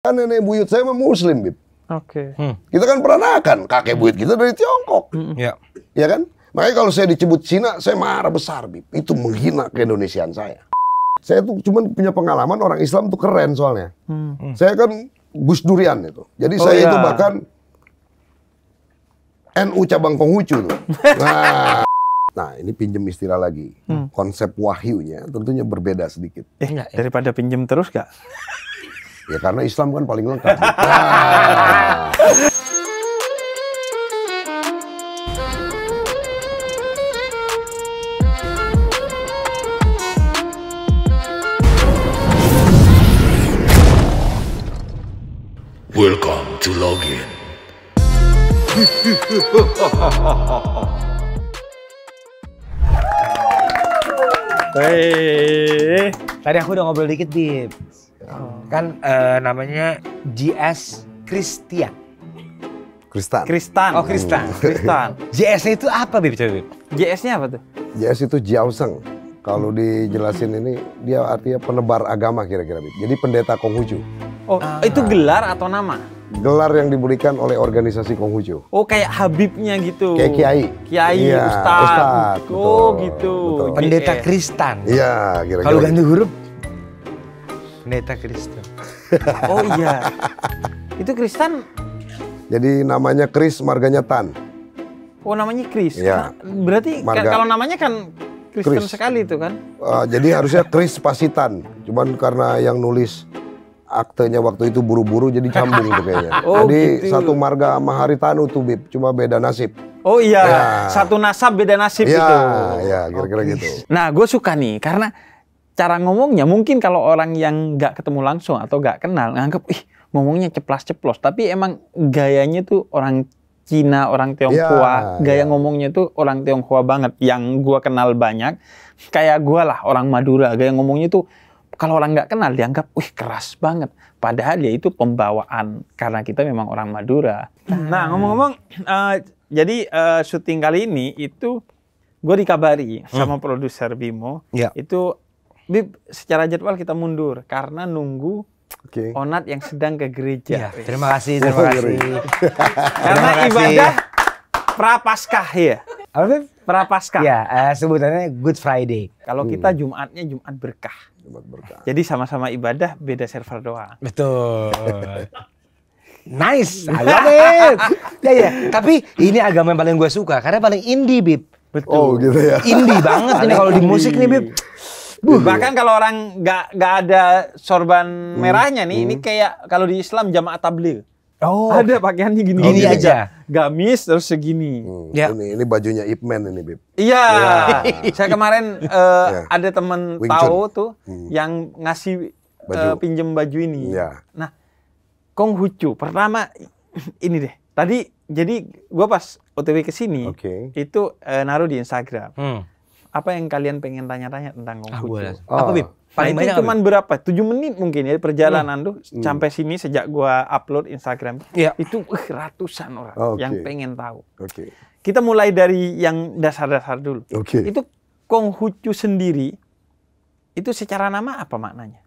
Kan nenek buyut saya mah muslim, Bib. Oke. Okay. Hmm. Kita kan peranakan, kakek buyut kita dari Tiongkok. Hmm, hmm. Ya. Ya kan? Makanya kalau saya dicebut Cina, saya marah besar, Bib. Itu menghina keindonesiaan saya. Saya tuh cuman punya pengalaman orang Islam tuh keren soalnya. Hmm. hmm. Saya kan Gus Durian itu. Jadi oh, saya itu iya. bahkan NU cabang Konghucu tuh. Nah, Nah, ini pinjem istilah lagi. Hmm. Konsep wahyunya tentunya berbeda sedikit. Eh, enggak, eh. daripada pinjem terus gak? Ya karena Islam kan paling lengkap. Welcome to Login. Hei, tadi aku udah ngobrol dikit, Bib. Oh. Kan uh, namanya GS Christian. Kristan. Kristan. Oh, Kristan. Kristal hmm. Kristan. JS itu apa, Bib? JS-nya apa tuh? JS itu Jiaoseng. Kalau dijelasin ini, dia artinya penebar agama kira-kira, Bib. Jadi pendeta Konghucu. Oh, ah. itu gelar atau nama? Gelar yang diberikan oleh organisasi Konghucu. Oh, kayak Habibnya gitu. Kayak Kiai. Kiai, iya, Ustaz. oh, gitu. Betul. Pendeta iya. Kristan. Iya, kira-kira. Kalau ganti huruf Neta Kristo. Oh iya. Itu Kristen? Jadi namanya Kris, marganya Tan. Oh namanya Kris. Ya. Berarti Marga. kalau namanya kan Kristen Chris. sekali itu kan? Uh, jadi harusnya Kris Pasitan. Cuman karena yang nulis aktenya waktu itu buru-buru jadi cambung tuh kayaknya. Oh, jadi gitu. satu marga sama Haritanu tuh Bib, cuma beda nasib. Oh iya, ya. satu nasab beda nasib ya, itu. Iya, kira-kira okay. gitu. Nah, gue suka nih karena cara ngomongnya mungkin kalau orang yang nggak ketemu langsung atau nggak kenal nganggap ih ngomongnya ceplas-ceplos tapi emang gayanya tuh orang Cina, orang Tionghoa, ya, gaya ya. ngomongnya tuh orang Tionghoa banget. Yang gua kenal banyak, kayak gua lah orang Madura, gaya ngomongnya tuh kalau orang nggak kenal dianggap, wih keras banget. Padahal ya itu pembawaan karena kita memang orang Madura. Nah ngomong-ngomong, uh, jadi uh, syuting kali ini itu gue dikabari hmm. sama produser Bimo, ya. itu Bib, secara jadwal kita mundur karena nunggu okay. onat yang sedang ke gereja. Ya, terima kasih, terima oh, kasih. karena ibadah prapaskah ya. Apa Bib? Prapaskah. Ya, uh, sebutannya Good Friday. Kalau kita hmm. Jumatnya Jumat berkah. Jumat berkah. Jadi sama-sama ibadah, beda server doa. Betul. nice, I love it. ya ya, tapi ini agama yang paling gue suka karena paling indie, Bib. Betul. Oh, gitu ya. Indie banget ini kalau di musik nih, Bib. Buh. Bahkan kalau orang nggak nggak ada sorban hmm. merahnya nih, hmm. ini kayak kalau di Islam jamaah tabligh. Oh. Ada pakaiannya gini gini, gini aja. Gamis terus segini. Hmm. Ya. Ini ini bajunya Ip Man ini, Bib. Iya. Ya. Saya kemarin uh, ya. ada teman tahu tuh hmm. yang ngasih eh, baju. Uh, pinjem baju ini. Ya. Nah, Kong Hucu pertama ini deh. Tadi jadi gua pas OTW ke sini, okay. itu uh, naruh di Instagram. Hmm apa yang kalian pengen tanya-tanya tentang Konghucu? Ah, oh. Apa Bib? Paling nah, banyak cuma berapa? 7 menit mungkin ya perjalanan hmm. tuh hmm. sampai sini sejak gua upload Instagram. Ya. Itu uh, ratusan orang okay. yang pengen tahu. Oke. Okay. Kita mulai dari yang dasar-dasar dulu. Oke. Okay. Itu Konghucu sendiri itu secara nama apa maknanya?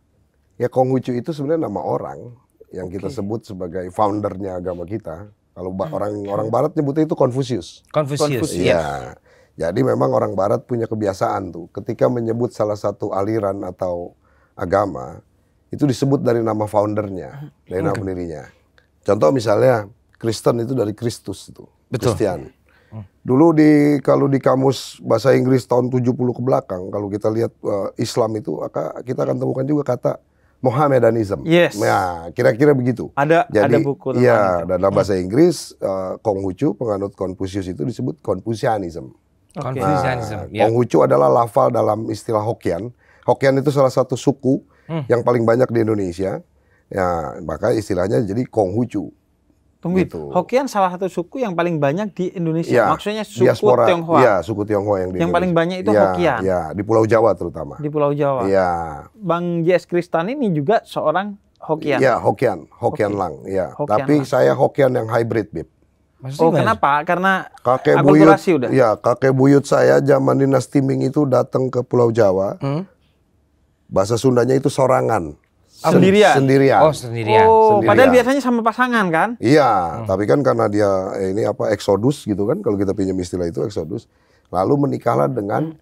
Ya Konghucu itu sebenarnya nama orang yang okay. kita sebut sebagai foundernya agama kita. Kalau orang hmm. orang orang barat nyebutnya itu Confucius. Confucius. Confucius. Ya. Jadi memang orang barat punya kebiasaan tuh ketika menyebut salah satu aliran atau agama itu disebut dari nama foundernya, hmm. dari nama pendirinya. Contoh misalnya Kristen itu dari Kristus itu, Betul. Christian. Hmm. Dulu di kalau di kamus bahasa Inggris tahun 70 ke belakang kalau kita lihat uh, Islam itu maka kita akan temukan juga kata Mohamedanism. Yes. Nah, kira-kira begitu. Ada Jadi, ada buku Iya, dalam bahasa hmm. Inggris uh, eh, Konghucu penganut Konfusius itu disebut Konfusianism. Okay. Nah, Konghucu ya. adalah lafal dalam istilah Hokian. Hokian itu salah satu suku hmm. yang paling banyak di Indonesia. Ya, maka istilahnya jadi Konghucu. Tunggu, gitu. Hokian salah satu suku yang paling banyak di Indonesia. Ya, Maksudnya suku diaspora, Tionghoa. Iya, suku Tionghoa yang di Yang Indonesia. paling banyak itu ya, Hokian. Iya, di Pulau Jawa terutama. Di Pulau Jawa. Iya. Bang J.S. Kristan ini juga seorang Hokian. Iya, Hokian, Hokian, Lang, iya. Tapi Lang. saya Hokian yang hybrid, Bib. Maksudnya oh kenapa? Karena kakek buyut, udah. Ya kakek buyut saya zaman dinas Ming itu datang ke Pulau Jawa. Hmm? Bahasa Sundanya itu sorangan. Oh, sendirian. Sendirian. Oh sendirian. Oh, sendirian. Padahal biasanya sama pasangan kan? Iya, hmm. tapi kan karena dia eh, ini apa eksodus gitu kan? Kalau kita pinjam istilah itu eksodus. Lalu menikahlah dengan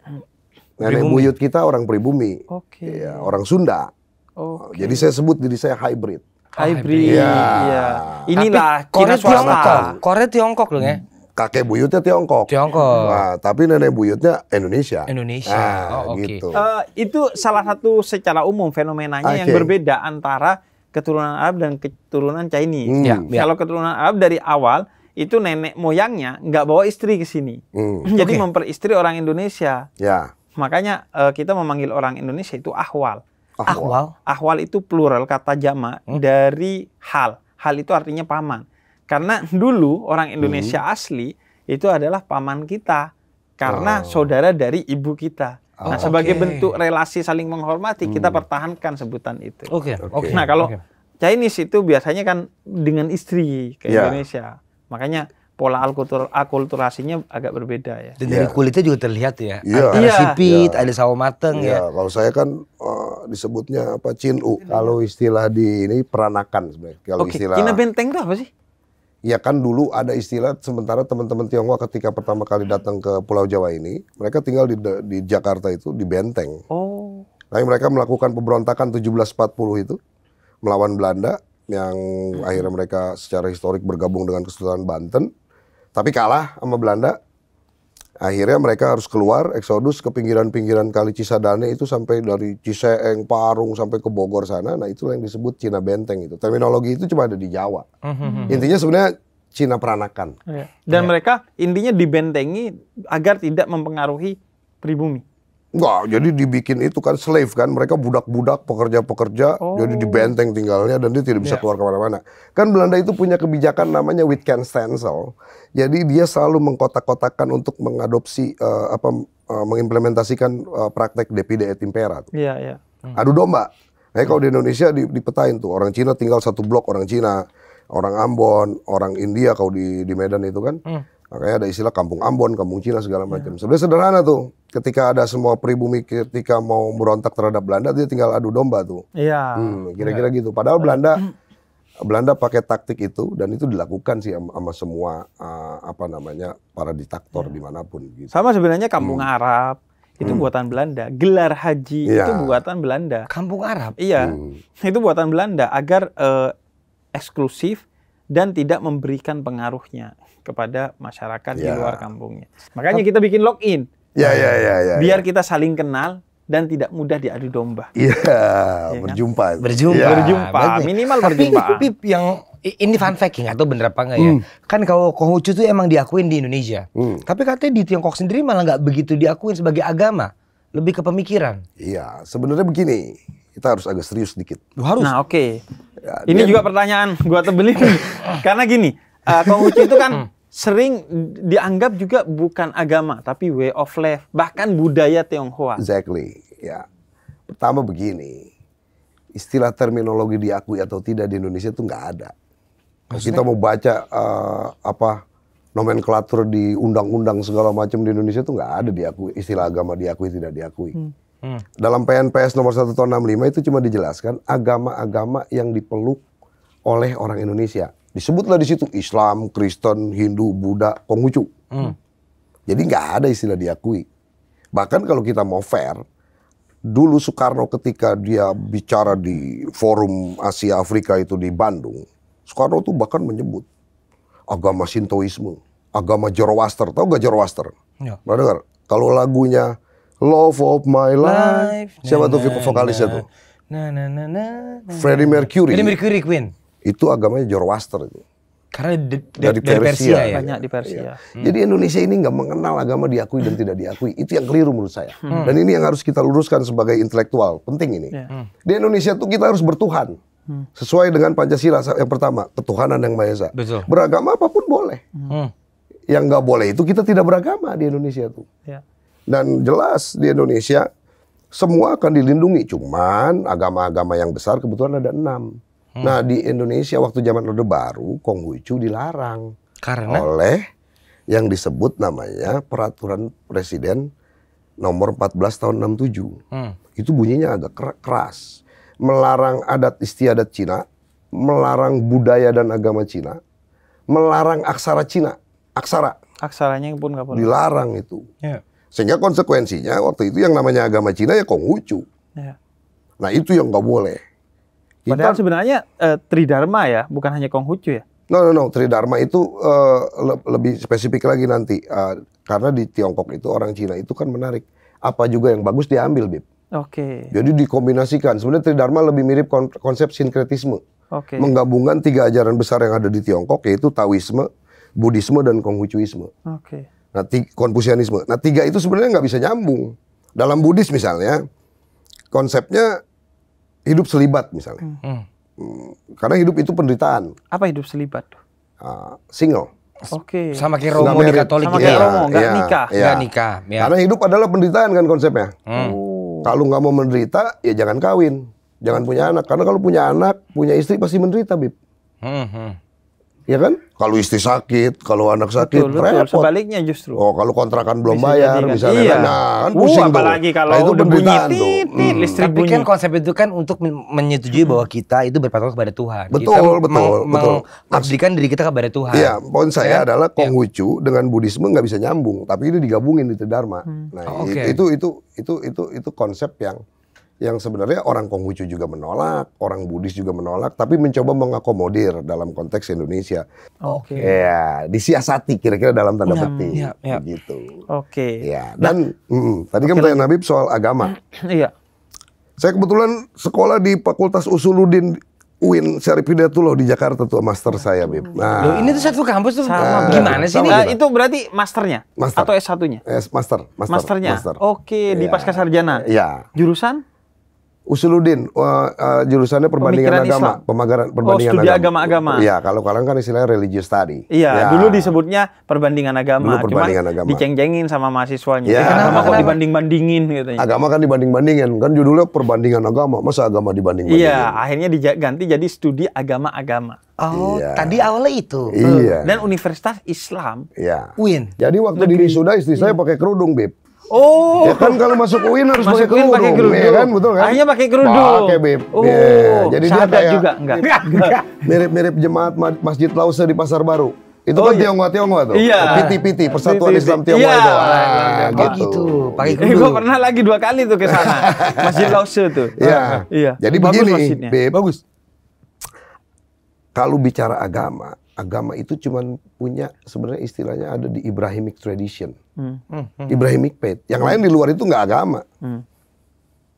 nenek buyut kita orang pribumi. Oke. Okay. Ya, orang Sunda. Okay. Jadi saya sebut diri saya hybrid. Oh, hybrid. Iya. Ya. Inilah tapi Korea Tiongkok. Korea Tiongkok loh ya. Kakek buyutnya Tiongkok. Tiongkok. Nah, tapi nenek buyutnya Indonesia. Indonesia. Nah, oh, okay. gitu. Uh, itu salah satu secara umum fenomenanya okay. yang berbeda antara keturunan Arab dan keturunan Chinese. Hmm. Ya, ya. Kalau keturunan Arab dari awal itu nenek moyangnya nggak bawa istri ke sini. Hmm. Jadi okay. memperistri orang Indonesia. Ya. Makanya uh, kita memanggil orang Indonesia itu ahwal. Ahwal. Ahwal itu plural kata jama hmm? dari hal. Hal itu artinya paman. Karena dulu orang hmm. Indonesia hmm. asli itu adalah paman kita karena oh. saudara dari ibu kita. Oh, nah, ah, sebagai okay. bentuk relasi saling menghormati hmm. kita pertahankan sebutan itu. Oke. Okay. Okay. Nah, kalau okay. Chinese itu biasanya kan dengan istri ke yeah. Indonesia. Makanya pola akulturasinya agak berbeda ya. Dan dari iya. kulitnya juga terlihat ya. ya. Ada iya. sipit, ya. ada sawo mateng ya. ya. Kalau saya kan uh, disebutnya apa cinu. Kalau istilah di ini peranakan sebenarnya. Kalau okay. istilah Cina benteng itu apa sih? Ya kan dulu ada istilah sementara teman-teman Tionghoa ketika pertama kali datang ke Pulau Jawa ini, mereka tinggal di di Jakarta itu di benteng. Oh. Lalu mereka melakukan pemberontakan 1740 itu melawan Belanda yang hmm. akhirnya mereka secara historik bergabung dengan Kesultanan Banten tapi kalah sama Belanda. Akhirnya mereka harus keluar eksodus ke pinggiran-pinggiran Kali Cisadane itu sampai dari Ciseeng, Parung sampai ke Bogor sana. Nah, itulah yang disebut Cina Benteng itu. Terminologi itu cuma ada di Jawa. Mm -hmm. Intinya sebenarnya Cina peranakan. Iya. Dan ya. mereka intinya dibentengi agar tidak mempengaruhi pribumi. Enggak, jadi dibikin itu kan slave kan, mereka budak-budak, pekerja-pekerja, oh. jadi di benteng tinggalnya dan dia tidak bisa yeah. keluar kemana-mana. Kan Belanda itu punya kebijakan namanya Stencil, jadi dia selalu mengkotak-kotakan untuk mengadopsi uh, apa uh, mengimplementasikan uh, praktek DPD et impera. Iya, yeah, iya. Yeah. Hmm. Adu domba. Nah, kalau di hmm. Indonesia dipetain tuh orang Cina tinggal satu blok orang Cina, orang Ambon, orang India kalau di di Medan itu kan. Hmm Makanya ada istilah kampung Ambon, kampung Cina segala iya. macam. Yeah. Sebenarnya sederhana tuh. Ketika ada semua pribumi ketika mau berontak terhadap Belanda dia tinggal adu domba tuh. Iya. Hmm, kira-kira yeah. gitu. Padahal iya. Belanda hmm. Belanda pakai taktik itu dan itu dilakukan sih sama semua uh, apa namanya para diktator ya. dimanapun. Gitu. Sama sebenarnya kampung hmm. Arab itu hmm. buatan Belanda, gelar haji ya. itu buatan Belanda. Kampung Arab. Iya, hmm. itu buatan Belanda agar uh, eksklusif dan tidak memberikan pengaruhnya kepada masyarakat yeah. di ya. luar kampungnya. Makanya kita bikin login. Ya, ya, ya, ya. ya. Biar ya. kita saling kenal dan tidak mudah diadu domba. Iya, ya, kan? berjumpa. Kan? Berjumpa. Ya, berjumpa. Bagi. Minimal Tapi berjumpa. Tapi yang ini fun fact atau bener apa enggak ya? Hmm. Kan kalau Konghucu itu emang diakuin di Indonesia. Hmm. Tapi katanya di Tiongkok sendiri malah nggak begitu diakuin sebagai agama, lebih ke pemikiran. Iya, sebenarnya begini. Kita harus agak serius sedikit. harus. Nah, oke. Okay. Ya, ini dia... juga pertanyaan gua tebelin. Karena gini, uh, eh, Konghucu itu kan hmm. sering dianggap juga bukan agama tapi way of life bahkan budaya Tionghoa. Exactly, ya. Pertama begini, istilah terminologi diakui atau tidak di Indonesia itu nggak ada. Maksudnya? Kita mau baca uh, apa nomenklatur di undang-undang segala macam di Indonesia itu nggak ada diakui istilah agama diakui tidak diakui. Hmm. Hmm. Dalam PNPS nomor 1 tahun 65 itu cuma dijelaskan agama-agama yang dipeluk oleh orang Indonesia disebutlah di situ Islam, Kristen, Hindu, Buddha, Konghucu. Hmm. Jadi nggak ada istilah diakui. Bahkan kalau kita mau fair, dulu Soekarno ketika dia bicara di forum Asia Afrika itu di Bandung, Soekarno tuh bahkan menyebut agama Sintoisme, agama Jorwaster tau gak Jorwaster Ya. Pernah dengar? Kalau lagunya Love of My Life, Life. siapa nah, tuh vokalisnya nah, tuh? Nah, nah, nah, nah, nah. Freddie Mercury. Freddie Mercury Queen itu agamanya Zoroaster itu. Karena di, di, dari, dari Persia, ya. banyak di iya. Persia. Ya. Hmm. Jadi Indonesia ini nggak mengenal agama diakui dan tidak diakui. Itu yang keliru menurut saya. Hmm. Dan ini yang harus kita luruskan sebagai intelektual. Penting ini. Iya. Hmm. Di Indonesia tuh kita harus bertuhan. Hmm. Sesuai dengan Pancasila yang pertama, ketuhanan yang Maha Esa. Beragama apapun boleh. Hmm. Yang nggak boleh itu kita tidak beragama di Indonesia tuh. Yeah. Dan jelas di Indonesia semua akan dilindungi. Cuman agama-agama yang besar kebetulan ada enam. Hmm. Nah di Indonesia waktu zaman Orde Baru Konghucu dilarang karena oleh yang disebut namanya peraturan presiden nomor 14 tahun 67. Hmm. Itu bunyinya agak keras. Melarang adat istiadat Cina, melarang budaya dan agama Cina, melarang aksara Cina, aksara. Aksaranya pun nggak boleh. Dilarang itu. Yeah. Sehingga konsekuensinya waktu itu yang namanya agama Cina ya Konghucu. Yeah. Nah itu yang nggak boleh. Padahal sebenarnya uh, Tridharma ya, bukan hanya Konghucu ya. No no no, Tridharma itu uh, le lebih spesifik lagi nanti uh, karena di Tiongkok itu orang Cina itu kan menarik. Apa juga yang bagus diambil, Bib. Oke. Okay. Jadi dikombinasikan. Sebenarnya Tridharma lebih mirip kon konsep sinkretisme. Oke. Okay. Menggabungkan tiga ajaran besar yang ada di Tiongkok yaitu Taoisme, Buddhisme dan Konghucuisme. Oke. Okay. Nah, Konfusianisme. Nah, tiga itu sebenarnya nggak bisa nyambung. Dalam Buddhis misalnya, konsepnya hidup selibat misalnya. Hmm. Hmm. hmm. Karena hidup itu penderitaan. Apa hidup selibat? Uh, single. Oke. Okay. Sama kayak Romo di Katolik Sama ya? kayak ya, Romo, nggak ya, nikah. Ya. Nggak nikah. Ya. Karena hidup adalah penderitaan kan konsepnya. Hmm. Oh. Kalau nggak mau menderita, ya jangan kawin. Jangan punya anak. Karena kalau punya anak, punya istri pasti menderita, Bib. Hmm, hmm ya kan? Kalau istri sakit, kalau anak sakit, betul, repot. Betul. Sebaliknya justru. Oh, kalau kontrakan belum bisa bayar, misalnya, kan? iya. Kan? nah, kan uh, pusing uh, apalagi tuh. Nah, kalau nah, itu udah bunyi tit, hmm. Tapi kan konsep itu kan untuk menyetujui hmm. bahwa kita itu berpatokan kepada Tuhan. Betul, kita betul, meng betul. Mengabdikan diri kita kepada Tuhan. Iya, poin saya ya? adalah Konghucu ya. dengan Buddhisme nggak bisa nyambung, tapi itu digabungin di Dharma. Hmm. Nah, oh, okay. itu, itu itu itu itu konsep yang yang sebenarnya orang Konghucu juga menolak, orang Buddhis juga menolak, tapi mencoba mengakomodir dalam konteks Indonesia. Oke. Okay. Ya, disiasati kira-kira dalam tanda iya, petik. Ya, ya. Begitu. Oke. Okay. Ya, dan nah, mm, tadi kan pertanyaan Habib soal agama. Iya. Saya kebetulan sekolah di Fakultas Usuluddin uin Syarif Hidayatullah di Jakarta tuh master saya, Bib. Nah, Loh, ini tuh satu kampus tuh. Sama. Nah, gimana sih Nah, ini? Itu berarti masternya master. atau S1-nya? Eh, master, master. Masternya. Master. Oke, di ya. pasca sarjana. Iya. Jurusan? Usuluddin uh, uh, ah, jurusannya perbandingan Pemikiran agama, Islam. pemagaran oh, perbandingan oh, studi agama-agama. Iya, kalau kalian kan istilahnya religius tadi. Iya, ya. dulu disebutnya perbandingan agama, dulu perbandingan cuma agama. diceng-cengin sama mahasiswanya. Ya. Karena agama kok dibanding-bandingin gitu. Ya. Agama kan dibanding-bandingin, kan judulnya perbandingan agama, masa agama dibanding-bandingin. Iya, akhirnya diganti jadi studi agama-agama. Oh, iya. tadi awalnya itu. Iya. Dan Universitas Islam. Iya. UIN. Jadi waktu Negeri. di wisuda istri iya. saya pakai kerudung, Bib. Oh. Ya kan kalau masuk UIN harus masuk pakai kerudung. pakai kerudung. Ya kan betul kan? Hanya pakai kerudung. Pakai nah, beb. Oh. Yeah. Jadi dia kayak juga enggak. enggak. Mirip-mirip jemaat Masjid Lause di Pasar Baru. Itu oh, kan iya. Tionghoa Tionghoa tuh. Iya. Piti Piti Persatuan Piti, Islam Tionghoa iya. itu. Ah, iya. gitu. gitu. Pakai gitu. kerudung. Eh, gue pernah lagi dua kali tuh ke sana. Masjid Lause tuh. Iya. Iya. Jadi Bagus begini, Beb. Bagus. Kalau bicara agama, agama itu cuma punya sebenarnya istilahnya ada di Ibrahimic tradition, hmm. hmm. Hmm. hmm. Ibrahimic faith. Yang lain di luar itu nggak agama. Hmm.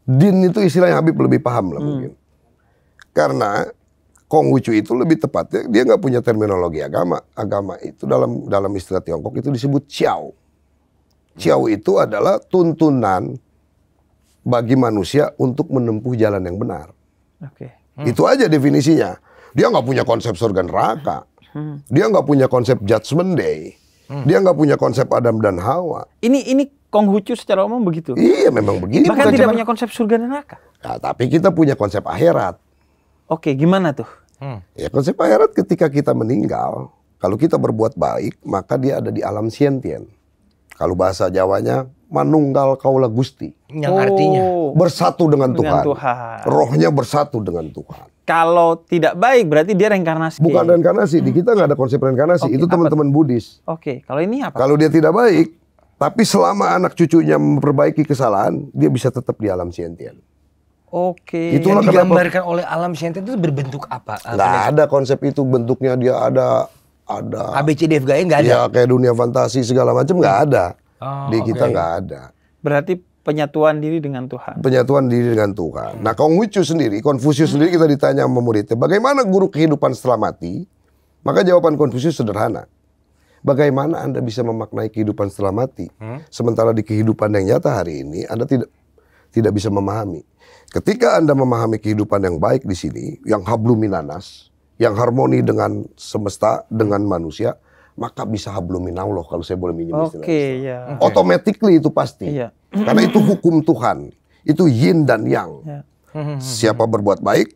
Din itu istilah yang Habib lebih paham lah hmm. mungkin. Karena Konghucu itu lebih tepatnya dia nggak punya terminologi agama. Agama itu dalam dalam istilah Tiongkok itu disebut ciao. Ciao hmm. itu adalah tuntunan bagi manusia untuk menempuh jalan yang benar. Oke. Okay. Hmm. Itu aja definisinya. Dia nggak punya konsep surga neraka. Dia nggak punya konsep Judgment Day. Hmm. Dia nggak punya konsep Adam dan Hawa. Ini ini Konghucu secara umum begitu. Iya, memang begini. Bahkan tidak cuman... punya konsep surga dan neraka. Nah, tapi kita punya konsep akhirat. Oke, gimana tuh? Hmm. Ya konsep akhirat ketika kita meninggal, kalau kita berbuat baik, maka dia ada di alam sientien. Kalau bahasa Jawanya manunggal kaula gusti. Yang oh. artinya bersatu dengan, dengan Tuhan. Rohnya bersatu dengan Tuhan. Kalau tidak baik berarti dia reinkarnasi. Bukan reinkarnasi, hmm. di kita nggak ada konsep reinkarnasi. Okay, itu teman-teman Buddhis. Oke, okay. kalau ini apa? Kalau dia tidak baik, tapi selama anak cucunya memperbaiki kesalahan, dia bisa tetap di alam sientian. Oke. Okay. Itulah yang digambarkan kenapa, oleh alam sientian itu berbentuk apa? Nggak ada konsep itu bentuknya dia ada ada ABCDFG e nggak ada. Ya kayak dunia fantasi segala macam nggak ada. Oh, di kita nggak ada. Berarti penyatuan diri dengan Tuhan. Penyatuan diri dengan Tuhan. Hmm. Nah, Konghucu sendiri, Konfusius hmm. sendiri kita ditanya sama muridnya, bagaimana guru kehidupan setelah mati? Maka jawaban Konfusius sederhana. Bagaimana Anda bisa memaknai kehidupan setelah mati? Hmm? Sementara di kehidupan yang nyata hari ini Anda tidak tidak bisa memahami. Ketika Anda memahami kehidupan yang baik di sini, yang habluminanas, yang harmoni dengan semesta, dengan manusia, maka bisa loh kalau saya boleh minum istilah. Oke, ya. okay, Automatically itu pasti. Iya. Karena itu hukum Tuhan. Itu yin dan yang. Ya. Siapa berbuat baik,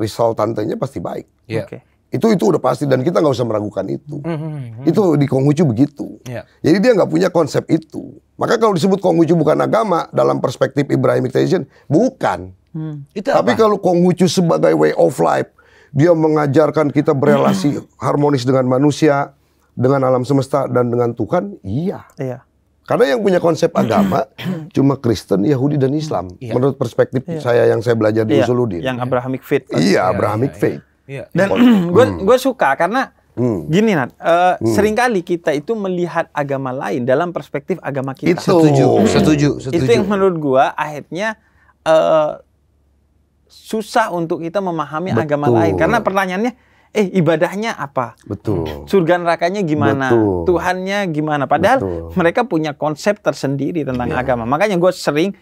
resultantenya pasti baik. Iya. Oke. Okay. Itu itu udah pasti dan kita nggak usah meragukan itu. Mm-hmm. Itu di Konghucu begitu. Yeah. Jadi dia nggak punya konsep itu. Maka kalau disebut Konghucu bukan agama dalam perspektif Ibrahim tradition, bukan. Mm. Itu Tapi kalau Konghucu sebagai way of life, dia mengajarkan kita berelasi harmonis dengan manusia, dengan alam semesta dan dengan Tuhan. Iya. Iya. Karena yang punya konsep agama cuma Kristen, Yahudi dan Islam. Iya. Menurut perspektif iya. saya yang saya belajar di iya. Usuluddin. Yang Abrahamic faith. Iya, iya, Abrahamic iya, iya, faith. Iya. Dan gue iya. gue hmm. suka karena Hmm. Gini Nat, uh, hmm. seringkali kita itu melihat agama lain dalam perspektif agama kita. Itu. Setuju, setuju, setuju. Itu yang menurut gua akhirnya uh, susah untuk kita memahami Betul. agama lain karena pertanyaannya eh ibadahnya apa? Betul. Surga nerakanya gimana? Betul. Tuhannya gimana? Padahal Betul. mereka punya konsep tersendiri tentang yeah. agama. Makanya gue sering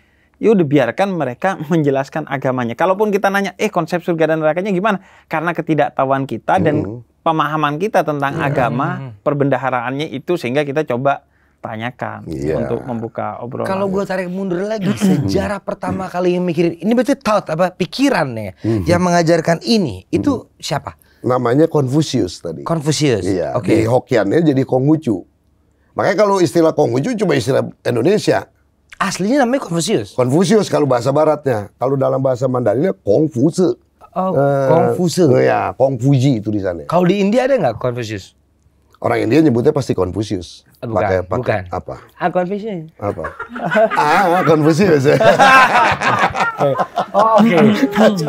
ya udah biarkan mereka menjelaskan agamanya. Kalaupun kita nanya, eh konsep surga dan nerakanya gimana? Karena ketidaktahuan kita dan mm. pemahaman kita tentang yeah. agama, perbendaharaannya itu sehingga kita coba tanyakan yeah. untuk membuka obrolan. Kalau gue tarik mundur lagi, sejarah pertama kali yang mikirin ini berarti thought apa pikiran pikirannya mm-hmm. yang mengajarkan ini itu siapa? Namanya Confucius tadi. Confucius. Iya. Oke. Okay. Hokiannya jadi Konghucu. Makanya kalau istilah Konghucu cuma istilah Indonesia. Aslinya namanya Confucius. Confucius kalau bahasa baratnya, kalau dalam bahasa Mandarinnya Konghucu. Oh, uh, eh, Kongfuzi. Ya, Kongfuji itu di sana. Kalau di India ada nggak Konfusius? Orang India nyebutnya pasti Konfusius. Bukan, pakai, pakai bukan. apa? Akun confession. Apa? ah, biasa oh, oke.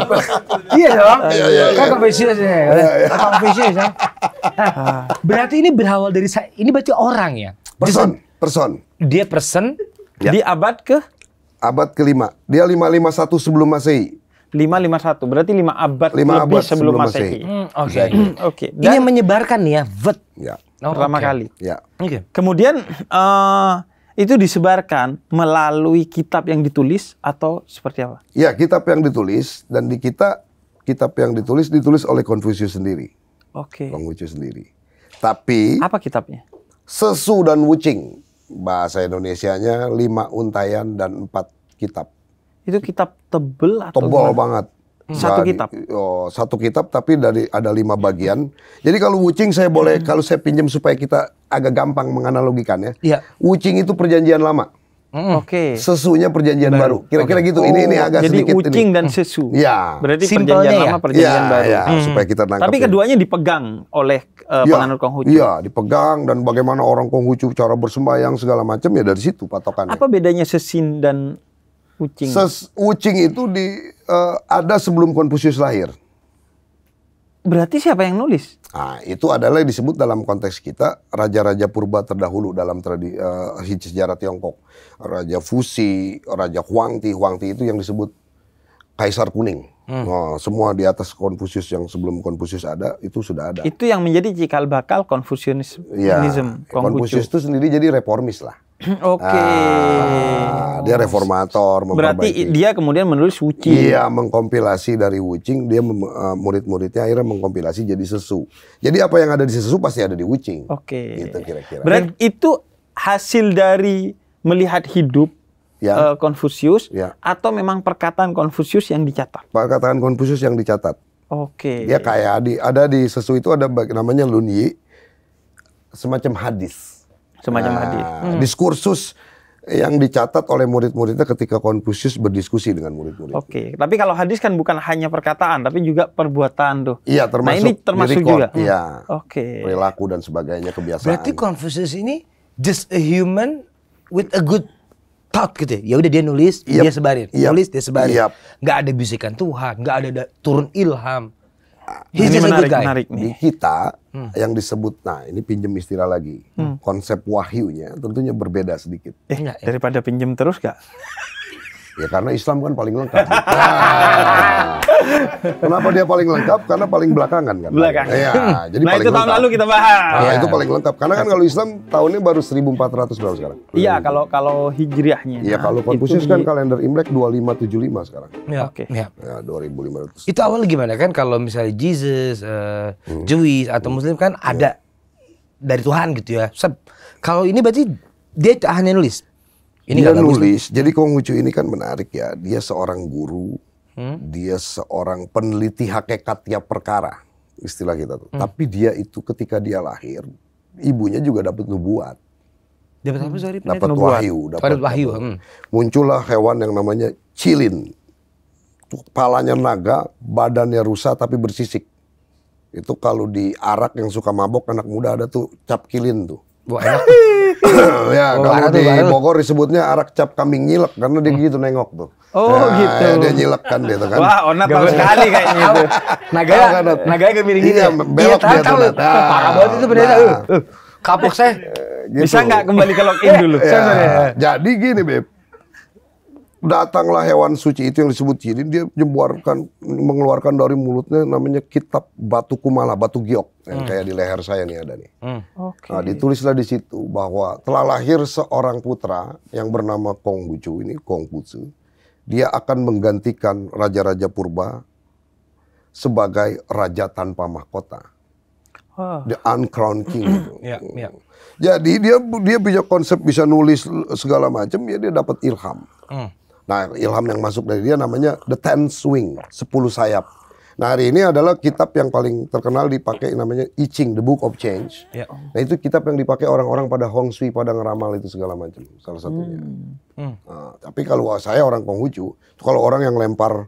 iya dong. Iya, iya. iya. Kan Confucius ya. Confucius ya. Berarti ini berawal dari saya. Ini berarti orang ya. Person, person. Dia person ya. di abad ke abad kelima. Dia 551 sebelum Masehi lima lima satu berarti lima abad 5 lebih abad sebelum, sebelum Masehi. Oke. Hmm, Oke. Okay. Hmm. okay. Ini menyebarkan nih ya, vet. Ya. Oh, pertama okay. kali. Ya. Okay. Kemudian uh, itu disebarkan melalui kitab yang ditulis atau seperti apa? Ya, kitab yang ditulis dan di kita kitab yang ditulis ditulis oleh Konfusius sendiri. Oke. Okay. Konfusius sendiri. Tapi apa kitabnya? Sesu dan Wucing. Bahasa Indonesia-nya lima untayan dan empat kitab. Itu kitab tebel atau tebal banget. Hmm. Satu kitab. Oh, satu kitab tapi dari ada lima bagian. Jadi kalau Wuching saya boleh hmm. kalau saya pinjam supaya kita agak gampang menganalogikan ya. Iya. Wuching itu perjanjian lama. Mm. Oke. Okay. Sesunya perjanjian baru. Kira-kira okay. gitu. ini ini oh. agak jadi sedikit Wuching ini. dan hmm. sesu. Ya. Berarti Simpelnya perjanjian ya? lama, perjanjian ya, baru. Ya, hmm. supaya kita nangkap. Tapi keduanya dipegang oleh uh, ya, penganut Konghucu. Iya, dipegang dan bagaimana orang Konghucu cara bersembahyang segala macam ya dari situ patokannya. Apa bedanya sesin dan Ucing. Ses, ucing itu di uh, ada sebelum Konfusius lahir. Berarti siapa yang nulis? Nah, itu adalah yang disebut dalam konteks kita raja-raja purba terdahulu dalam tradisi eh, uh, sejarah Tiongkok. Raja Fusi, Raja Huangti, Huangti itu yang disebut Kaisar Kuning. Hmm. Nah, semua di atas Konfusius yang sebelum Konfusius ada itu sudah ada. Itu yang menjadi cikal bakal Konfusianisme. Iya, ya, Konfusius itu sendiri jadi reformis lah. Oke. Okay. Nah, dia reformator. Berarti dia kemudian menulis Wucing. Iya, mengkompilasi dari Wucing. Dia uh, murid-muridnya akhirnya mengkompilasi jadi sesu. Jadi apa yang ada di sesu pasti ada di Wucing. Oke. Okay. Gitu kira-kira. Berarti itu hasil dari melihat hidup ya. uh, Konfusius ya. atau memang perkataan Konfusius yang dicatat? Perkataan Konfusius yang dicatat. Oke. Okay. Dia kayak di ada di sesu itu ada namanya Lunyi semacam hadis. Semacam nah, hadis. Hmm. Diskursus yang dicatat oleh murid-muridnya ketika Konfusius berdiskusi dengan murid-murid. Oke, okay. tapi kalau hadis kan bukan hanya perkataan, tapi juga perbuatan tuh. Iya, nah, termasuk. Nah ini termasuk record, juga. Iya. Hmm, oke. Okay. Perilaku dan sebagainya kebiasaan. Berarti Konfusius ini just a human with a good thought gitu ya. Ya udah dia nulis, yep. Iya. dia sebarin. Yep. Iya. Nulis, dia sebarin. Yep. Iya. Gak ada bisikan Tuhan, gak ada, ada turun ilham. He's ini menarik, guy. menarik nih. Kita hmm. yang disebut, nah ini pinjem istilah lagi. Hmm. Konsep wahyunya tentunya berbeda sedikit. Eh, Enggak, ya. daripada pinjem terus gak? Ya karena Islam kan paling lengkap. Nah, kenapa dia paling lengkap? Karena paling belakangan kan. Belakangan. Ya, jadi nah, paling itu lengkap. lalu kita bahas. Nah, ya. itu paling lengkap. Karena kan kalau Islam tahunnya baru 1400 berapa sekarang? Iya, kalau kalau Hijriahnya. Iya, nah, kalau Konfusius kan di... kalender Imlek 2575 sekarang. Ya, oke. oke. Okay. Ya. ya, 2500. Itu awal gimana kan kalau misalnya Jesus, uh, hmm. Jewish atau hmm. Muslim kan ya. ada ya. dari Tuhan gitu ya. Kalau ini berarti dia hanya nulis ini dia nulis. Nih. Jadi Konghucu ini kan menarik ya. Dia seorang guru, hmm? dia seorang peneliti hakikat tiap perkara, istilah kita tuh. Hmm. Tapi dia itu ketika dia lahir, ibunya juga dapat nubuat. Dapat apa sorry? Dapat wahyu. Dapat wahyu. Hmm. Muncullah hewan yang namanya cilin. Kepalanya naga, badannya rusa tapi bersisik. Itu kalau di arak yang suka mabok anak muda ada tuh cap kilin tuh. Wah ya, oh, kalau di tuh, Bogor disebutnya arak cap kambing nyilek karena dia gitu nengok tuh. Oh ya, gitu. Ya, dia nyilek kan dia tuh kan. Wah, Onat tahu sekali kayaknya itu. Naga, naga agak miring iya, gitu. Ya? Iya, belok dia tuh. Ah, parah banget itu benar. Nah. Uh, uh, kapok saya. Eh, Bisa gitu. nggak kembali ke login dulu? Ya, jadi gini, Beb datanglah hewan suci itu yang disebut jin dia mengeluarkan mengeluarkan dari mulutnya namanya kitab batu kumala batu giok yang hmm. kayak di leher saya nih ada nih hmm. okay. nah ditulislah di situ bahwa telah lahir seorang putra yang bernama kong bucu ini kong bucu dia akan menggantikan raja-raja purba sebagai raja tanpa mahkota oh. the uncrowned king gitu. Hmm. yeah, ya. jadi dia dia punya konsep bisa nulis segala macam ya dia dapat ilham hmm. Nah, ilham yang masuk dari dia namanya The Ten Swing, sepuluh sayap. Nah, hari ini adalah kitab yang paling terkenal dipakai namanya I Ching, The Book of Change. Ya. Nah, itu kitab yang dipakai orang-orang pada Hong Sui, pada ngeramal itu segala macam, salah satunya. Hmm. hmm. Nah, tapi kalau saya orang Konghucu, kalau orang yang lempar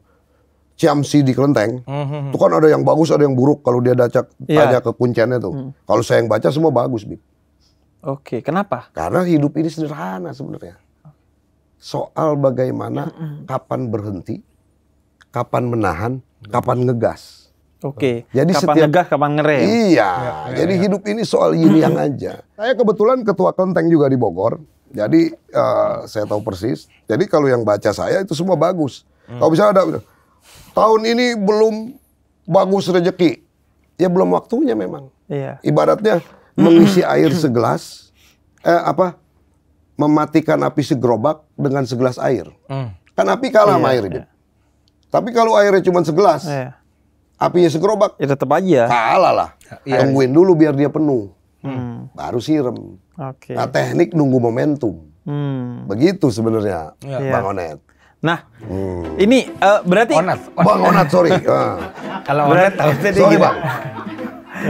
Ciamsi di kelenteng, mm-hmm. itu kan ada yang bagus, ada yang buruk. Kalau dia dacak, yeah. tanya ke kuncennya tuh. Mm. Kalau saya yang baca semua bagus, Bib. Oke, okay. kenapa? Karena hidup ini sederhana sebenarnya soal bagaimana mm -hmm. kapan berhenti, kapan menahan, kapan ngegas. Oke. Okay. Jadi kapan setiap ngegas, kapan ngerem. Iya. Ya, ya, jadi ya. hidup ini soal ini yang aja. Saya kebetulan ketua kelenteng juga di Bogor. Jadi uh, saya tahu persis. Jadi kalau yang baca saya itu semua bagus. Hmm. Kalau bisa ada tahun ini belum bagus rezeki. Ya belum waktunya memang. Iya. Ibaratnya mengisi air segelas eh apa mematikan api segerobak dengan segelas air. Hmm. Kan api kalah iya, sama air, iya. Tapi kalau airnya cuma segelas, iya. apinya segerobak, ya tetap aja. Kalah lah. Ya, iya, Tungguin iya. dulu biar dia penuh. Hmm. Baru siram. Okay. Nah, teknik nunggu momentum. Hmm. Begitu sebenarnya, iya. Iya. Bang Onet. Nah, hmm. ini uh, berarti Onat. Bang Onat, sorry. Ah. Kalau Onet tahu tadi Sorry, Bang.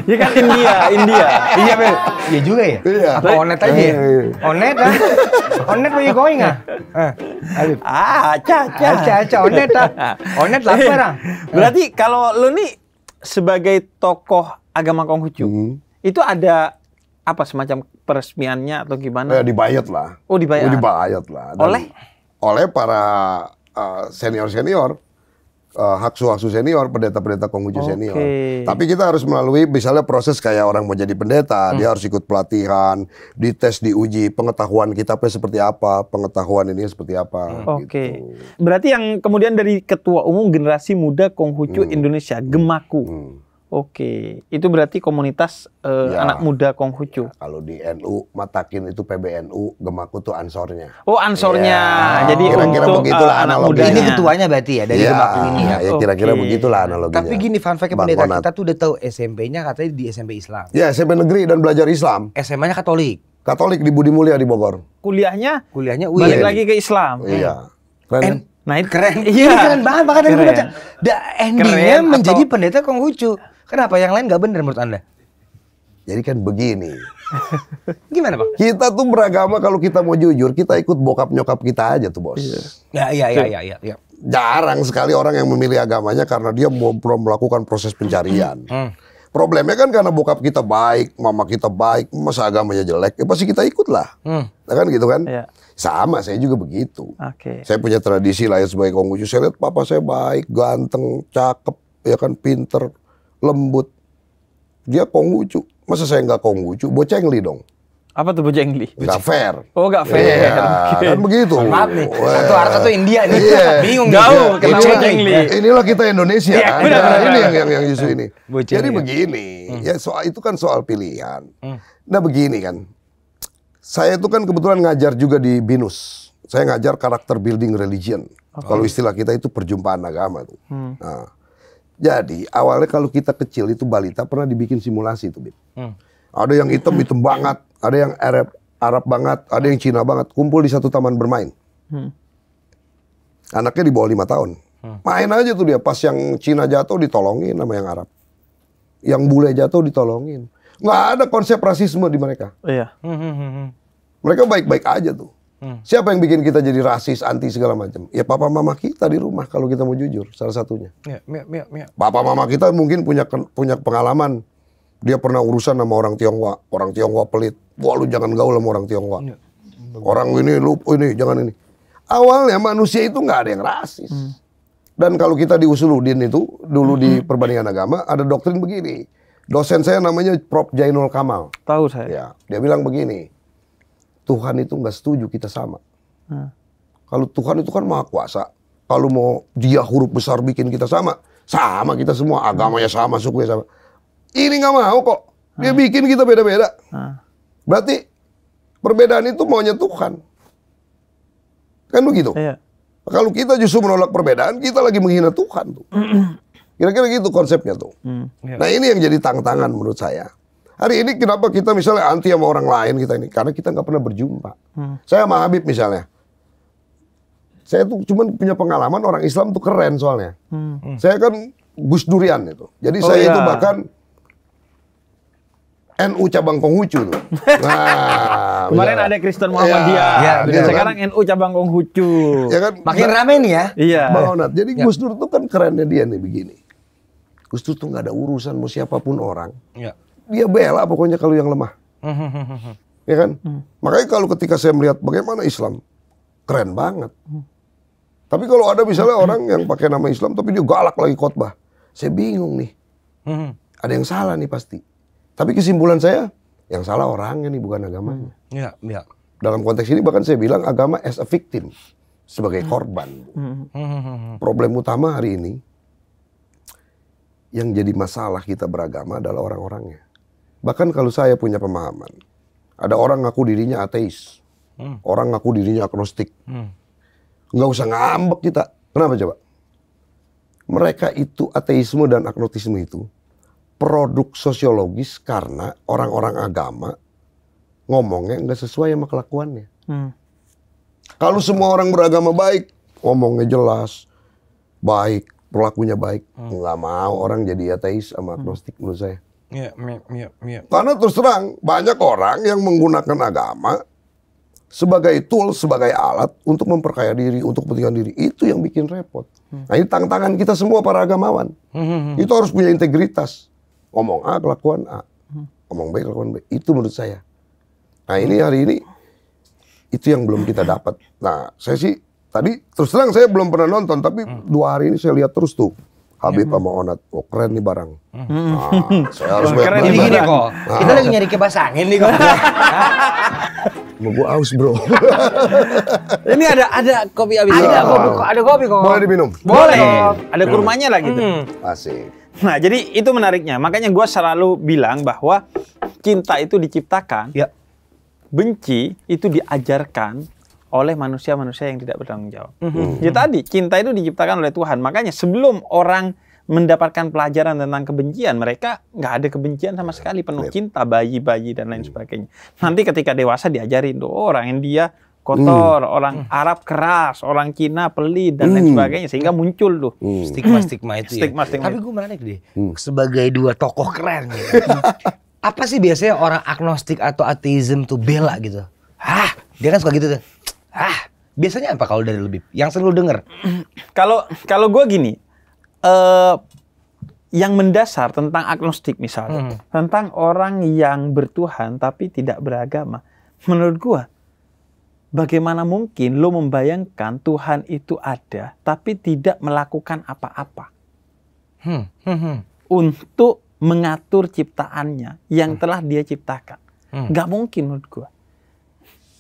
Iya kan India, India. Iya, Bel. Iya juga ya? Iya. Apa onet aja ya? Iya, iya. Onet ah. Onet lagi you nggak? ah? Eh, ah, caca, onet ah. Onet lah eh, ah. Berarti kalau lu nih sebagai tokoh agama Konghucu, hmm. itu ada apa semacam peresmiannya atau gimana? Ya, dibayat lah. Oh, dibayat. Oh, dibayat lah. oleh oleh para eh, senior-senior uh, haksu ini senior, pendeta-pendeta Konghucu okay. senior. Tapi kita harus melalui misalnya proses kayak orang mau jadi pendeta, hmm. dia harus ikut pelatihan, dites, diuji, pengetahuan kitabnya seperti apa, pengetahuan ini seperti apa. Hmm. Gitu. Oke. Okay. Berarti yang kemudian dari ketua umum generasi muda Konghucu hmm. Indonesia, Gemaku. Hmm. Oke, itu berarti komunitas uh, ya, anak muda Konghucu. Ya, kalau di NU Matakin itu PBNU, Gemaku tuh ansornya. Oh, ansornya. Ya, ah, Jadi kira-kira untuk eh, begitulah uh, anak muda ini ketuanya berarti ya dari ya, Gemaku ini ya. Ya kira-kira okay. begitulah analoginya. Tapi gini fun fact pendeta Konat. kita tuh udah tahu SMP-nya katanya di SMP Islam. Ya, SMP negeri dan belajar Islam. SMA-nya Katolik. Katolik di Budi Mulia di Bogor. Kuliahnya? Kuliahnya UI. Balik lagi ke Islam. Iya. Keren. And, Nah keren, iya. Ini keren banget, makanya gue baca. endingnya keren menjadi pendeta Konghucu. Kenapa yang lain gak bener menurut Anda? Jadi kan begini. Gimana bang? Kita tuh beragama kalau kita mau jujur, kita ikut bokap nyokap kita aja tuh bos. Iya iya iya iya. Ya, ya. Jarang sekali orang yang memilih agamanya karena dia mau melakukan proses pencarian. Hmm, hmm. Problemnya kan karena bokap kita baik, mama kita baik, masa agamanya jelek, ya pasti kita ikut lah. Hmm. Nah, kan gitu kan? Ya. Sama, saya juga begitu. Okay. Saya punya tradisi lah ya sebagai Konghucu, saya lihat papa saya baik, ganteng, cakep, ya kan pinter, lembut. Dia kongucu. Masa saya nggak konggucu? Bocengli dong. Apa tuh bocengli? Gak fair. Oh gak fair. Yeah, okay. kan begitu. Maaf nih, satu harta tuh India nih. Iya. Bingung Jauh, kenapa bocengli? Inilah kita Indonesia. kan? benar, nah, benar, ini yang, yang, yang justru ini. Bocengli. Jadi begini, hmm. ya soal itu kan soal pilihan. Hmm. Nah begini kan, saya itu kan kebetulan ngajar juga di BINUS. Saya ngajar karakter building religion. Okay. Kalau istilah kita itu perjumpaan agama tuh. Hmm. Nah, jadi awalnya kalau kita kecil itu balita pernah dibikin simulasi itu, Bib. Hmm. Ada yang hitam hitam banget, ada yang Arab Arab banget, ada yang Cina banget, kumpul di satu taman bermain. Hmm. Anaknya di bawah lima tahun, hmm. main aja tuh dia. Pas yang Cina jatuh ditolongin sama yang Arab, yang bule jatuh ditolongin. Nggak ada konsep rasisme di mereka. Iya. Hmm, hmm, hmm, mereka baik-baik aja tuh. Hmm. Siapa yang bikin kita jadi rasis, anti segala macam? Ya papa mama kita di rumah kalau kita mau jujur salah satunya. Ya, mia, ya, mia, ya, mia. Ya. Papa mama kita mungkin punya punya pengalaman. Dia pernah urusan sama orang Tionghoa, orang Tionghoa pelit. Wah lu jangan gaul sama orang Tionghoa. Ya. Orang ini lu ini jangan ini. Awalnya manusia itu nggak ada yang rasis. Hmm. Dan kalau kita di Usuludin itu dulu hmm. di perbandingan agama ada doktrin begini. Dosen saya namanya Prof Jainul Kamal. Tahu saya. Ya, dia bilang begini Tuhan itu nggak setuju kita sama. Hmm. Kalau Tuhan itu kan maha kuasa. Kalau mau dia huruf besar bikin kita sama, sama kita semua agamanya sama, sukunya sama. Ini nggak mau kok. Dia hmm. bikin kita beda-beda. Hmm. Berarti perbedaan itu maunya Tuhan. Kan begitu? Iya. Kalau kita justru menolak perbedaan, kita lagi menghina Tuhan tuh. Kira-kira gitu konsepnya tuh. Hmm, iya. Nah ini yang jadi tantangan menurut saya. Hari ini kenapa kita misalnya anti sama orang lain kita ini? Karena kita nggak pernah berjumpa. Hmm. Saya sama Habib misalnya. Saya tuh cuman punya pengalaman orang Islam tuh keren soalnya. Hmm. hmm. Saya kan Gus Durian itu. Jadi oh, saya iya. itu bahkan NU cabang Konghucu tuh. Nah, kemarin ada Kristen Muhammadiyah. Ya, ya, sekarang NU cabang Konghucu. Ya kan? Makin nah, rame nih ya. Iya. Bang Onat. Jadi ya. Gus Dur itu kan kerennya dia nih begini. Gus Dur tuh nggak ada urusan mau siapapun orang. Ya dia bela pokoknya kalau yang lemah. Mm-hmm. ya kan? Hmm. Makanya kalau ketika saya melihat bagaimana Islam, keren banget. Hmm. Tapi kalau ada misalnya orang yang pakai nama Islam tapi dia galak lagi khotbah, saya bingung nih. Hmm. Ada yang salah nih pasti. Tapi kesimpulan saya, yang salah orangnya nih bukan agamanya. Iya, hmm. iya. Dalam konteks ini bahkan saya bilang agama as a victim sebagai mm. korban. Hmm. Problem utama hari ini yang jadi masalah kita beragama adalah orang-orangnya. Bahkan kalau saya punya pemahaman, ada orang ngaku dirinya ateis, hmm. orang ngaku dirinya agnostik. Hmm. Nggak usah ngambek kita. Kenapa coba? Mereka itu ateisme dan agnostisme itu produk sosiologis karena orang-orang agama ngomongnya nggak sesuai sama kelakuannya. Hmm. Kalau semua orang beragama baik, ngomongnya jelas, baik, perilakunya baik, hmm. nggak mau orang jadi ateis sama agnostik hmm. menurut saya. Ya, ya, ya, ya. Karena terus terang banyak orang yang menggunakan agama sebagai tool, sebagai alat untuk memperkaya diri, untuk kepentingan diri. Itu yang bikin repot. Hmm. Nah ini tantangan kita semua para agamawan. Hmm, hmm, itu harus punya integritas. Ngomong A, kelakuan A. Ngomong B, kelakuan B. Itu menurut saya. Nah ini hari ini, itu yang belum kita dapat. Nah saya sih, tadi terus terang saya belum pernah nonton, tapi dua hari ini saya lihat terus tuh Habib iya. sama Onat. Oh keren nih barang. Hmm. Nah, saya harus Keren ini gini kok. Nah. Kita lagi nyari kipas angin nih kok. Mau gue aus bro. ini ada ada kopi habis. Ada ah. kopi ada kopi kok. Boleh diminum. Boleh. Ada kurmanya lah gitu. Hmm. Asik. Nah jadi itu menariknya. Makanya gue selalu bilang bahwa cinta itu diciptakan. Ya. Benci itu diajarkan oleh manusia-manusia yang tidak bertanggung jawab. Mm-hmm. Jadi ya tadi cinta itu diciptakan oleh Tuhan. Makanya sebelum orang mendapatkan pelajaran tentang kebencian, mereka nggak ada kebencian sama sekali, penuh cinta, bayi-bayi dan lain mm. sebagainya. Nanti ketika dewasa diajarin tuh orang India kotor, mm. orang mm. Arab keras, orang Cina pelit dan mm. lain sebagainya sehingga muncul tuh mm. stigma-stigma itu. Ya. Stigma-stigma. Ya. Tapi gue menarik deh, sebagai dua tokoh keren Ya. apa sih biasanya orang agnostik atau ateisme tuh bela gitu? Hah, dia kan suka gitu tuh Ah, biasanya apa kalau dari lebih? Yang selalu denger. Kalau kalau gue gini, uh, yang mendasar tentang agnostik misalnya, hmm. tentang orang yang bertuhan tapi tidak beragama, menurut gue, bagaimana mungkin lo membayangkan Tuhan itu ada tapi tidak melakukan apa-apa? Hmm. Hmm, hmm. Untuk mengatur ciptaannya yang hmm. telah dia ciptakan. Hmm. Gak mungkin menurut gue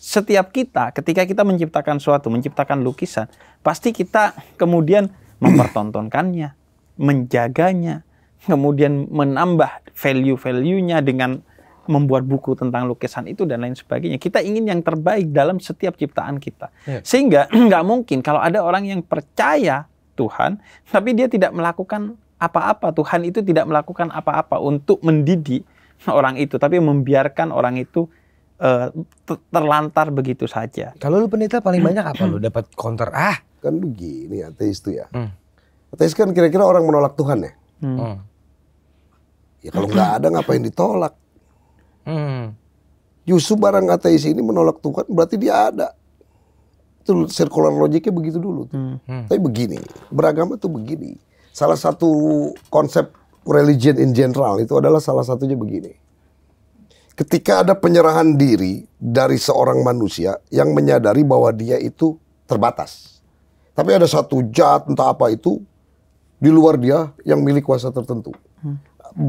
setiap kita ketika kita menciptakan suatu, menciptakan lukisan, pasti kita kemudian mempertontonkannya, menjaganya, kemudian menambah value-value-nya dengan membuat buku tentang lukisan itu dan lain sebagainya. Kita ingin yang terbaik dalam setiap ciptaan kita. Ya. Sehingga nggak mungkin kalau ada orang yang percaya Tuhan, tapi dia tidak melakukan apa-apa. Tuhan itu tidak melakukan apa-apa untuk mendidik orang itu, tapi membiarkan orang itu uh, terlantar begitu saja. Kalau lu pendeta paling banyak apa lu dapat counter? Ah, kan begini gini ateis itu ya. Hmm. Ateis kan kira-kira orang menolak Tuhan ya. Hmm. hmm. Ya kalau nggak ada ngapain ditolak? Hmm. Justru barang ateis ini menolak Tuhan berarti dia ada. Itu circular logiknya begitu dulu. Tuh. Hmm. Hmm. Tapi begini, beragama tuh begini. Salah satu konsep religion in general itu adalah salah satunya begini ketika ada penyerahan diri dari seorang manusia yang menyadari bahwa dia itu terbatas. Tapi ada satu jahat entah apa itu di luar dia yang milik kuasa tertentu. Hmm.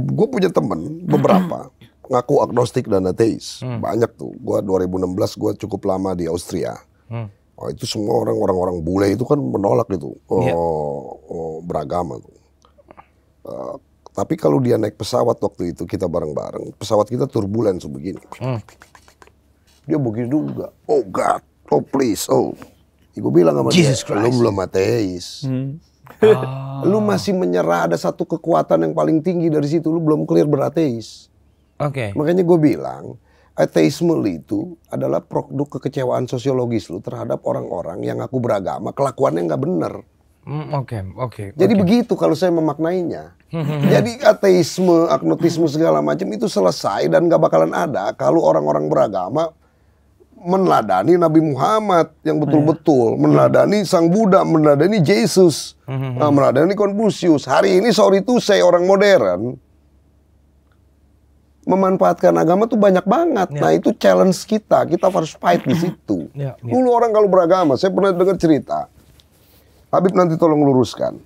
Gue punya temen beberapa hmm. ngaku agnostik dan ateis. Hmm. Banyak tuh. Gue 2016 gue cukup lama di Austria. Hmm. Oh, itu semua orang orang-orang bule itu kan menolak itu iya. oh, yeah. oh, beragama tuh. Uh, tapi kalau dia naik pesawat waktu itu kita bareng-bareng, pesawat kita turbulen sebegini. Hmm. Dia begini juga. Oh God, oh please, oh. Gue bilang sama Jesus dia, lu belum ateis. Hmm. Ah. lu masih menyerah ada satu kekuatan yang paling tinggi dari situ, lu belum clear berateis. Oke. Okay. Makanya gue bilang, ateisme itu adalah produk kekecewaan sosiologis lu terhadap orang-orang yang aku beragama, kelakuannya nggak bener. Hmm, oke, mm, oke. Okay, okay, Jadi okay. begitu kalau saya memaknainya. Jadi ateisme, agnotisme segala macam itu selesai dan gak bakalan ada kalau orang-orang beragama meneladani Nabi Muhammad yang betul-betul, iya. meneladani Sang Buddha, meneladani Yesus, mhm. ah, meneladani Konfusius. Hari ini sorry itu saya orang modern memanfaatkan agama tuh banyak banget. Yeah. Nah itu challenge kita, kita harus fight di situ. Yeah. Iya. Dulu orang kalau beragama, saya pernah dengar cerita, Habib nanti tolong luruskan.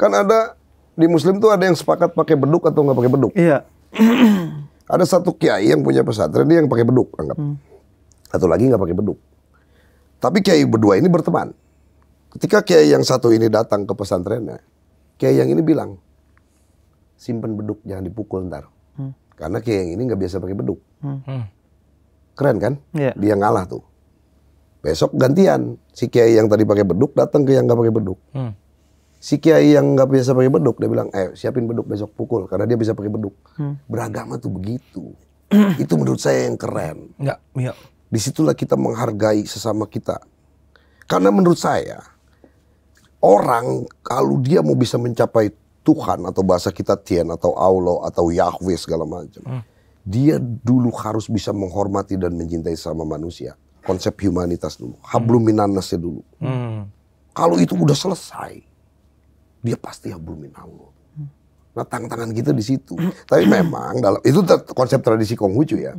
Kan ada di Muslim tuh ada yang sepakat pakai beduk atau nggak pakai beduk. Iya. ada satu kiai yang punya pesantren dia yang pakai beduk anggap. Hmm. Satu lagi nggak pakai beduk. Tapi kiai berdua ini berteman. Ketika kiai yang satu ini datang ke pesantrennya, kiai yang ini bilang, simpen beduk jangan dipukul ntar. Hmm. Karena kiai yang ini nggak biasa pakai beduk. Hmm. hmm. Keren kan? Yeah. Dia ngalah tuh. Besok gantian si kiai yang tadi pakai beduk datang ke yang nggak pakai beduk. Hmm si kiai yang nggak biasa pakai beduk dia bilang eh siapin beduk besok pukul karena dia bisa pakai beduk hmm. beragama tuh begitu itu menurut saya yang keren nggak ya. disitulah kita menghargai sesama kita karena menurut saya orang kalau dia mau bisa mencapai Tuhan atau bahasa kita Tien atau Allah atau Yahweh segala macam hmm. dia dulu harus bisa menghormati dan mencintai sama manusia konsep humanitas dulu hablum minannasnya dulu hmm. kalau itu udah selesai dia pasti hablum Allah. Nah tangan kita di situ. Tapi memang dalam itu konsep tradisi Konghucu ya.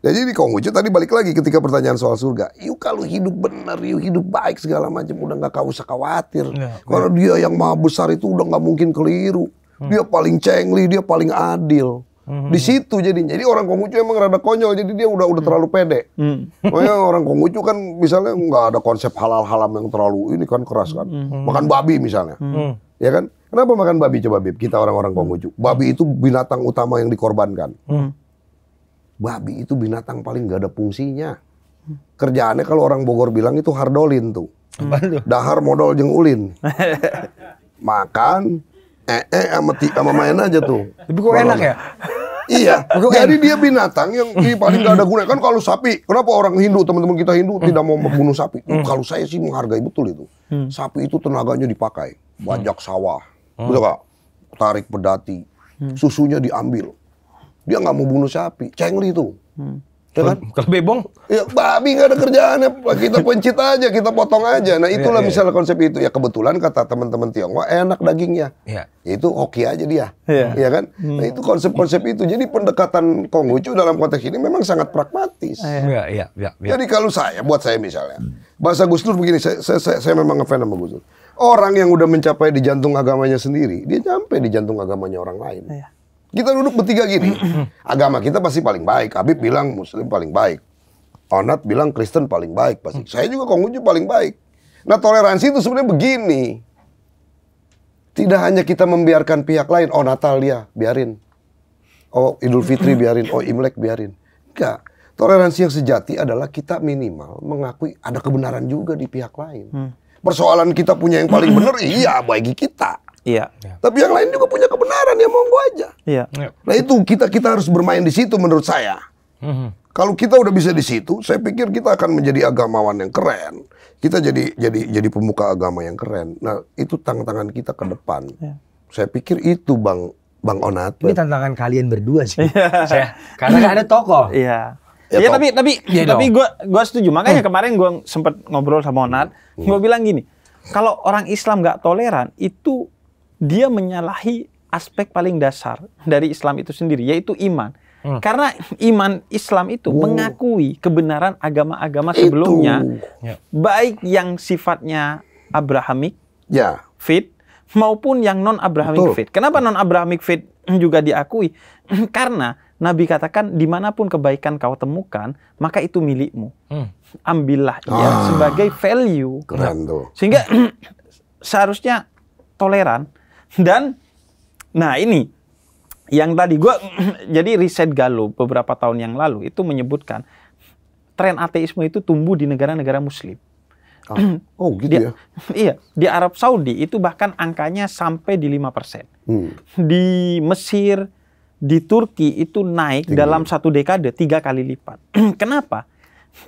jadi di Konghucu tadi balik lagi ketika pertanyaan soal surga. Yuk kalau hidup benar, yuk hidup baik segala macam udah nggak kau usah khawatir. Ya, Karena ya. dia yang maha besar itu udah nggak mungkin keliru. Hmm. Dia paling cengli, dia paling adil. Mhm. Di situ jadi. Jadi orang Konghucu emang rada konyol. Jadi dia udah udah terlalu pede. Hmm. orang Konghucu kan misalnya nggak ada konsep halal halam yang terlalu ini kan keras kan. Hmm. Makan babi misalnya. Hmm Ya kan? Kenapa makan babi coba Bib? Kita orang-orang hmm. Konghucu. Babi itu binatang utama yang dikorbankan. Hmm. Babi itu binatang paling gak ada fungsinya. Hmm. Kerjaannya kalau orang Bogor bilang itu hardolin tuh. Hmm. Dahar modal jengulin, Makan, eh eh sama, sama main aja tuh. Tapi kok enak ya? iya. Jadi dia binatang yang paling gak ada guna. Kan kalau sapi, kenapa orang Hindu, teman-teman kita Hindu hmm. tidak mau membunuh sapi? Hmm. Hmm. Kalau saya sih menghargai betul itu. Sapi itu tenaganya dipakai. Bajak sawah. Betul gak? Tarik pedati. Susunya diambil. Dia nggak mau bunuh sapi. Cengli itu ya kan? Kalau bebong? Ya, babi nggak ada kerjaannya Kita pencit aja, kita potong aja. Nah iya, itulah yeah, misalnya iya. konsep itu. Ya kebetulan kata teman-teman tiongkok enak dagingnya. Iya. Ya itu hoki aja dia. Iya ya kan? Nah hmm. itu konsep-konsep itu. Jadi pendekatan Konghucu dalam konteks ini memang sangat pragmatis. Iya, iya, iya. Jadi kalau saya, buat saya misalnya. Bahasa Gus Dur begini, saya, saya, saya, saya memang ngefans sama Gus Dur. Orang yang udah mencapai di jantung agamanya sendiri, dia nyampe di jantung agamanya orang lain. Yeah. Kita duduk bertiga gini. Agama kita pasti paling baik. Habib bilang Muslim paling baik. Onat bilang Kristen paling baik pasti. Saya juga Konghucu paling baik. Nah toleransi itu sebenarnya begini. Tidak hanya kita membiarkan pihak lain. Oh Natal ya biarin. Oh Idul Fitri biarin. Oh Imlek biarin. Enggak. Toleransi yang sejati adalah kita minimal mengakui ada kebenaran juga di pihak lain. Hmm. Persoalan kita punya yang paling benar, iya bagi kita. Iya. Ya. Tapi yang lain juga punya kebenaran ya monggo aja. Iya. Ya. Nah itu kita kita harus bermain di situ menurut saya. Mm-hmm. Kalau kita udah bisa di situ, saya pikir kita akan menjadi agamawan yang keren. Kita jadi jadi jadi pemuka agama yang keren. Nah itu tantangan kita ke depan. Yeah. Saya pikir itu bang bang Onat. Ini tantangan kalian berdua sih. Iya. saya karena ada toko. Iya. Iya ya, iya, tapi tapi ya tapi gue gue setuju makanya hmm. kemarin gue sempet ngobrol sama Onat, hmm. gue bilang gini, kalau orang Islam nggak toleran itu dia menyalahi aspek paling dasar dari Islam itu sendiri, yaitu iman. Hmm. Karena iman Islam itu wow. mengakui kebenaran agama-agama sebelumnya, itu. Ya. baik yang sifatnya abrahamic ya. fit, maupun yang non Abrahamik fit. Kenapa non abrahamic fit juga diakui? Karena Nabi katakan dimanapun kebaikan kau temukan, maka itu milikmu. Hmm. Ambillah ia ah. sebagai value. Keren tuh. Sehingga seharusnya toleran dan nah ini yang tadi gue jadi riset Galup beberapa tahun yang lalu itu menyebutkan tren ateisme itu tumbuh di negara-negara muslim. Ah. Oh, oh gitu di, ya? Iya. Di Arab Saudi itu bahkan angkanya sampai di 5%. Hmm. Di Mesir, di Turki itu naik Tinggi. dalam satu dekade tiga kali lipat. Kenapa?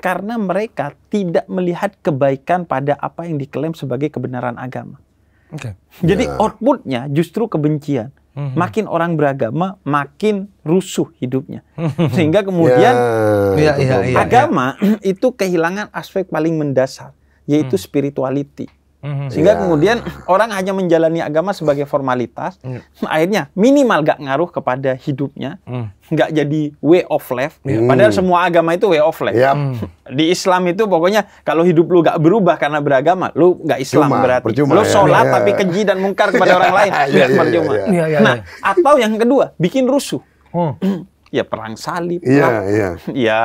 Karena mereka tidak melihat kebaikan pada apa yang diklaim sebagai kebenaran agama. Okay. Jadi yeah. outputnya justru kebencian. Mm-hmm. Makin orang beragama, makin rusuh hidupnya. Mhm. Sehingga kemudian yeah. Ya, iya, iya, iya, agama yeah. itu kehilangan aspek paling mendasar, yaitu spiritualiti. Hmm. spirituality. Mhm. Sehingga yeah. kemudian orang hanya menjalani agama sebagai formalitas, mm. akhirnya minimal gak ngaruh kepada hidupnya, mm. gak jadi way of life. Mm. Padahal hmm. semua agama itu way of life. Mm. Di Islam itu pokoknya kalau hidup lu gak berubah karena beragama, lu gak Islam Cuma, berarti. Percuma, lu ya. sholat ya. tapi keji dan mungkar kepada orang lain, ya, Ya, ya, Nah, atau yang kedua, bikin rusuh. Oh. ya perang salib, yeah, perang, ya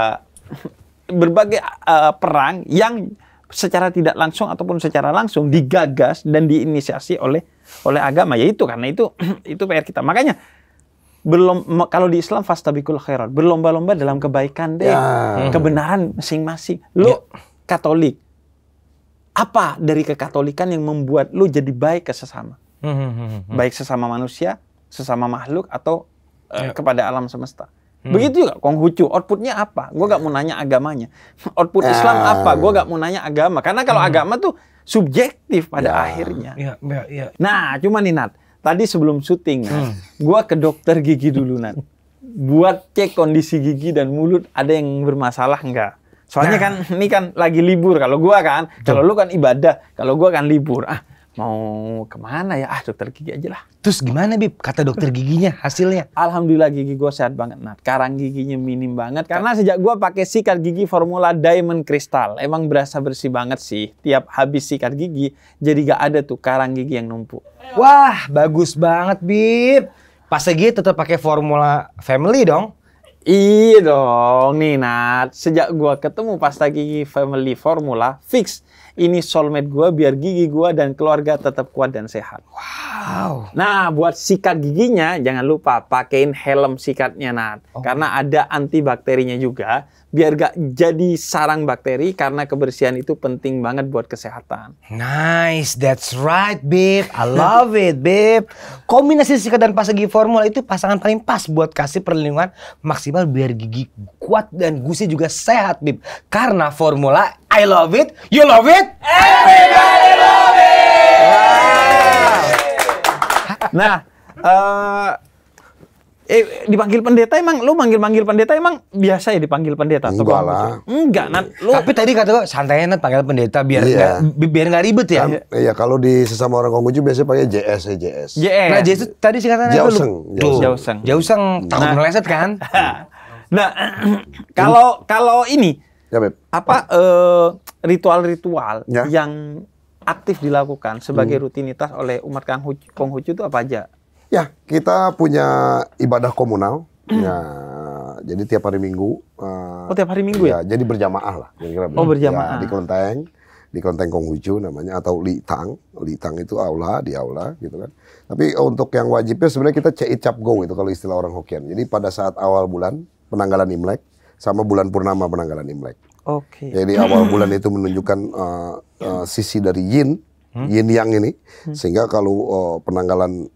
berbagai uh, perang yang secara tidak langsung ataupun secara langsung digagas dan diinisiasi oleh oleh agama yaitu karena itu itu PR kita makanya belum kalau di Islam fastabikul khairat berlomba-lomba dalam kebaikan deh ya. Hmm. kebenaran masing-masing lu ya. Katolik apa dari kekatolikan yang membuat lu jadi baik ke sesama hmm, hmm, baik sesama manusia sesama makhluk atau eh, ya. kepada alam semesta Hmm. Begitu juga Konghucu, outputnya apa? Gue gak mau nanya agamanya. Output ya. Islam apa? Gue gak mau nanya agama. Karena kalau hmm. agama tuh subjektif pada ya. akhirnya. Ya, ya, ya. Nah, cuman nih Nat, tadi sebelum syuting, hmm. gue ke dokter gigi dulu Nat. Buat cek kondisi gigi dan mulut ada yang bermasalah nggak? Soalnya nah. kan ini kan lagi libur kalau gue kan, kalau lu kan ibadah, kalau gue kan libur. Ah, mau kemana ya? Ah dokter gigi aja lah. Terus gimana Bib? Kata dokter giginya hasilnya? Alhamdulillah gigi gue sehat banget. Nah karang giginya minim banget karena sejak gue pakai sikat gigi formula Diamond Crystal emang berasa bersih banget sih. Tiap habis sikat gigi jadi gak ada tuh karang gigi yang numpuk. Wah bagus banget Bib. Pas lagi tetap pakai formula family dong. Iya dong, Nina. Sejak gua ketemu pasta gigi family formula fix ini soulmate gue biar gigi gue dan keluarga tetap kuat dan sehat. Wow. Nah, buat sikat giginya jangan lupa pakein helm sikatnya Nat. Oh. Karena ada antibakterinya juga biar gak jadi sarang bakteri karena kebersihan itu penting banget buat kesehatan. Nice, that's right, babe. I love it, babe. Kombinasi sikat dan pas gigi formula itu pasangan paling pas buat kasih perlindungan maksimal biar gigi kuat dan gusi juga sehat, babe. Karena formula I love it, you love it, everybody love it. Wow. Nah, uh, eh dipanggil pendeta emang lu manggil-manggil pendeta emang biasa ya dipanggil pendeta atau enggak lah enggak nat lu tapi tadi kata lo santai nat panggil pendeta biar iya. gak, biar nggak ribet ya kan, iya kalau di sesama orang Konghucu biasanya pakai JS ya JS JS nah JS tadi sih katanya lu Jauseng Jauseng, Jauseng tahun nah. meleset kan nah kalau kalau ini Ya, Beb. Apa eh, ritual-ritual uh, ya. yang aktif dilakukan sebagai hmm. rutinitas oleh umat Konghucu itu apa aja? Ya, kita punya ibadah komunal. Hmm. ya, jadi tiap hari Minggu. Uh, oh, tiap hari Minggu ya? ya? Jadi berjamaah lah. Kira -kira. Oh, berjamaah. Ya, di kelenteng, di kelenteng Konghucu namanya atau Litang. Litang itu aula, di aula gitu kan. Tapi untuk yang wajibnya sebenarnya kita cek cap go itu kalau istilah orang Hokkien. Jadi pada saat awal bulan penanggalan Imlek, sama bulan purnama penanggalan Imlek. Oke. Okay. Jadi awal bulan itu menunjukkan uh, uh, sisi dari Yin, hmm? Yin Yang ini, hmm. sehingga kalau uh, penanggalan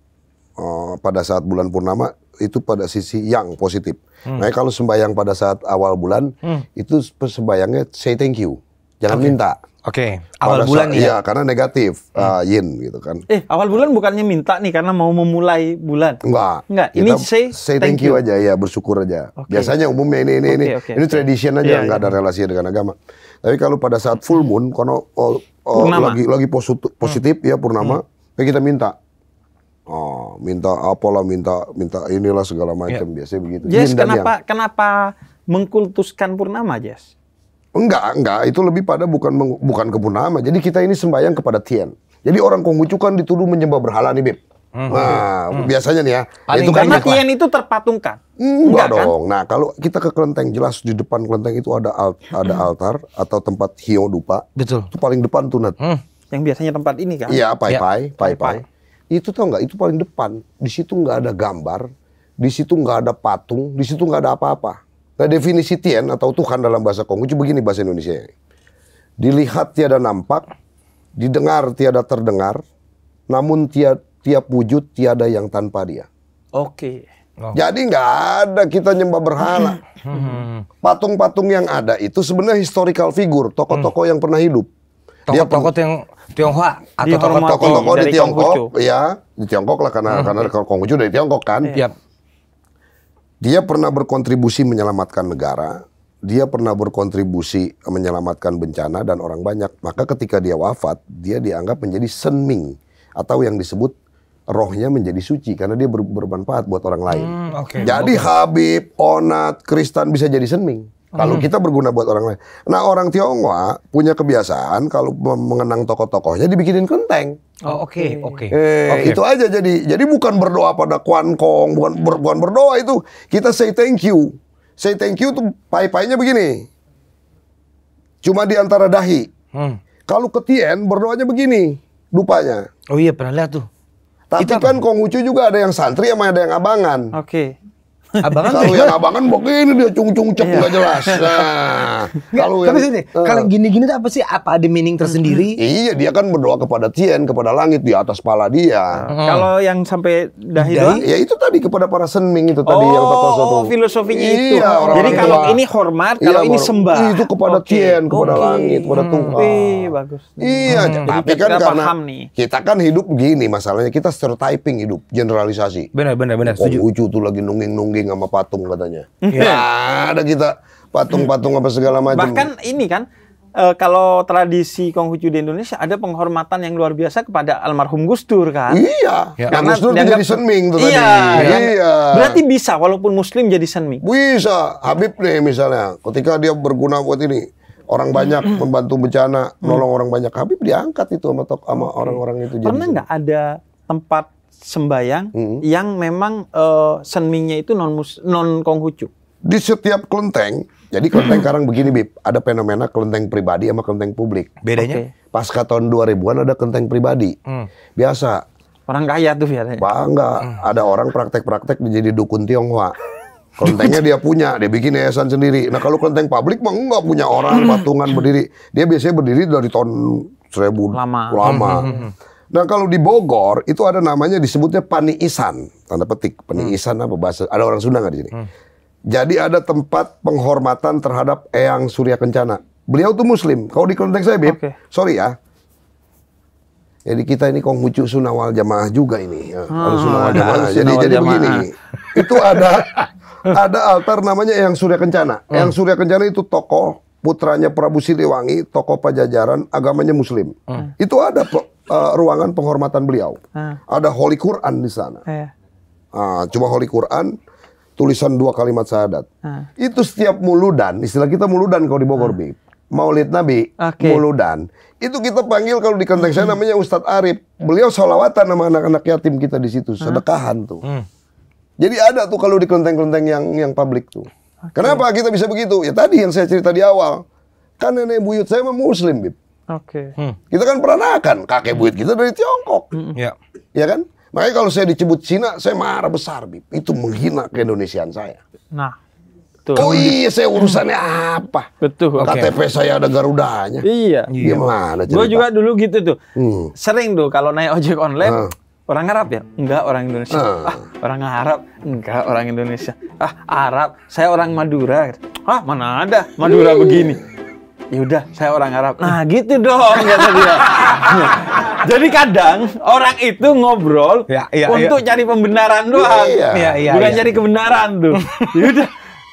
uh, pada saat bulan purnama itu pada sisi yang positif. Hmm. Nah kalau sembahyang pada saat awal bulan hmm. itu sembahyangnya say thank you, jangan okay. minta. Oke, okay, awal bulan ya. Iya, karena negatif hmm. uh, yin gitu kan. Eh, awal bulan bukannya minta nih karena mau memulai bulan. Enggak. Enggak, ini say say thank you, you aja ya, bersyukur aja. Okay. Biasanya umumnya ini ini okay, ini. Okay, ini okay. tradition aja, yeah, enggak yeah. ada iya. relasi dengan agama. Tapi kalau pada saat full moon kono oh, oh, lagi lagi hmm. positif, positif ya purnama, hmm. ya kita minta. Oh, minta apalah, minta minta inilah segala iya. macam yeah. biasanya begitu. Yes, kenapa yang. kenapa mengkultuskan purnama, Jess? Enggak, enggak. Itu lebih pada bukan bukan kebun nama Jadi kita ini sembahyang kepada Tian. Jadi orang Konghucu kan dituduh menyembah berhala nih, Bib. Mm-hmm. Nah, mm-hmm. biasanya nih ya. Paling itu karena Tian itu terpatungkan. Enggak Engga, kan? dong. Nah, kalau kita ke kelenteng jelas di depan kelenteng itu ada alt, ada hmm. altar atau tempat hio dupa. Betul. Itu paling depan tuh, Nat. Mm. Yang biasanya tempat ini kan? Iya, pai-pai, ya. pai-pai. Itu tau nggak? Itu paling depan. Di situ nggak ada gambar, di situ nggak ada patung, di situ nggak ada apa-apa. Nah definisi Tien atau Tuhan dalam bahasa Konghucu begini bahasa Indonesia. Dilihat tiada nampak, didengar tiada terdengar, namun tiap, tiap wujud tiada yang tanpa dia. Oke. Okay. Oh. Jadi nggak ada kita nyembah berhala. Hmm. Patung-patung yang ada itu sebenarnya historical figure, tokoh-tokoh yang pernah hidup. Tokoh-tokoh yang Tionghoa atau tokoh-tokoh di Tiongkok, ya di Tiongkok lah karena hmm. karena Konghucu dari Tiongkok kan. Yep. Iya. Iya. Dia pernah berkontribusi menyelamatkan negara, dia pernah berkontribusi menyelamatkan bencana dan orang banyak. Maka ketika dia wafat, dia dianggap menjadi senming atau yang disebut rohnya menjadi suci karena dia ber bermanfaat buat orang lain. Hmm, okay. Jadi okay. Habib, Onat, Kristen bisa jadi senming. Kalau hmm. kita berguna buat orang lain. Nah orang Tionghoa punya kebiasaan kalau mengenang tokoh-tokohnya dibikinin kenteng. Oh oke okay, oke. Okay. Eh, okay. Itu aja jadi jadi bukan berdoa pada Kwan Kong bukan ber, bukan berdoa itu kita say thank you. Say thank you tuh pai-painya begini. Cuma di antara dahi. Hmm. Kalau ketien berdoanya begini lupanya. Oh iya pernah lihat tuh. Tapi itu kan Kong Ucu juga ada yang santri sama ada yang abangan. Oke. Okay. Abangan kalau yang abangan begini dia cung-cung cek iya. nggak jelas. Nah, kalau yang sini, uh, kalau gini-gini apa sih? Apa ada meaning tersendiri? Iya, dia kan berdoa kepada Tien, kepada langit di atas pala dia. -huh. Kalau yang sampai dahi dahi Ya itu tadi kepada para senming itu tadi oh, yang tokoh satu. Oh, filosofinya iya, itu. Orang Jadi kalau ini hormat, kalau iya, ini sembah. Itu kepada okay. Tien, kepada okay. langit, kepada hmm. Tuhan. bagus. Iya, hmm. tapi kan karena kita kan hidup gini, masalahnya kita stereotyping hidup, generalisasi. Benar, benar, benar. Setuju. Ucu tuh lagi nungging-nungging daging sama patung katanya. ya ada kita patung-patung apa segala macam. Bahkan ini kan e, kalau tradisi Konghucu di Indonesia ada penghormatan yang luar biasa kepada almarhum Gus Dur kan? Iya. Ya. Karena Gus Dur jadi senming tuh iya, tadi. Iya. iya. Berarti bisa walaupun muslim jadi senming. Bisa. Habib nih misalnya ketika dia berguna buat ini orang banyak hmm. membantu bencana, hmm. nolong orang banyak. Habib diangkat itu sama sama orang-orang itu. Pernah nggak ada tempat sembayang hmm. yang memang uh, seninya itu non mus non Konghucu. Di setiap kelenteng, jadi kelenteng sekarang begini Bib, ada fenomena kelenteng pribadi sama kelenteng publik. Bedanya? Okay. Pasca tahun 2000-an ada kelenteng pribadi. Hmm. Biasa. Orang kaya tuh biasanya. Bangga, hmm. ada orang praktek-praktek menjadi dukun Tionghoa. Kelentengnya dia punya, dia bikin yayasan sendiri. Nah kalau kelenteng publik mah enggak punya orang mm. patungan berdiri. Dia biasanya berdiri dari tahun seribu lama. lama. Mm-hmm. Nah kalau di Bogor itu ada namanya disebutnya paniisan. Tanda petik, paniisan hmm. apa bahasa? Ada orang Sunda nggak di sini? Hmm. Jadi ada tempat penghormatan terhadap Eyang Surya Kencana. Beliau tuh Muslim. Kalau di konteks saya, Bib, okay. sorry ya. Jadi kita ini Konghucu Sunawal Jamaah juga ini. Ya. Hmm, Sunawal Jamaah. Sunawal jadi jadi jamaah. begini. Itu ada ada altar namanya Eyang Surya Kencana. Hmm. Eyang Surya Kencana itu tokoh putranya Prabu Siliwangi, tokoh Pajajaran, agamanya Muslim. Hmm. Itu ada uh, ruangan penghormatan beliau. Ah. Ada Holy Quran di sana. Eh. Ah, cuma Holy Quran tulisan dua kalimat syahadat. Ah. Itu setiap muludan, istilah kita muludan kalau di Bogor, ah. Bib. Maulid Nabi, okay. muludan. Itu kita panggil kalau di konteks saya namanya Ustadz Arif. Beliau sholawatan sama anak-anak yatim kita di situ, ah. sedekahan tuh. Hmm. Jadi ada tuh kalau di kelenteng-kelenteng yang yang publik tuh. Okay. Kenapa kita bisa begitu? Ya tadi yang saya cerita di awal. Kan nenek buyut saya mah muslim, Bib. Oke. Okay. Hmm. Kita kan peranakan kakek buyut kita dari Tiongkok. Hmm. hmm. Ya. ya. kan? Makanya kalau saya dicebut Cina, saya marah besar, Bib. Itu menghina keindonesiaan saya. Nah, tuh. Oh iya, saya urusannya apa? Betul. Okay. KTP saya ada Garudanya. Iya. iya. Gimana Gue juga dulu gitu tuh. Hmm. Sering tuh kalau naik ojek online, hmm. orang Arab ya? Enggak, orang Indonesia. Hmm. Ah, orang Arab? Enggak, orang Indonesia. Ah, Arab. Saya orang Madura. Ah, mana ada Madura begini. Yaudah, saya orang Arab nah gitu dong kata dia jadi kadang orang itu ngobrol ya, ya, ya. untuk ya. cari pembenaran doang ya, ya, ya, bukan ya. cari kebenaran tuh Yaudah,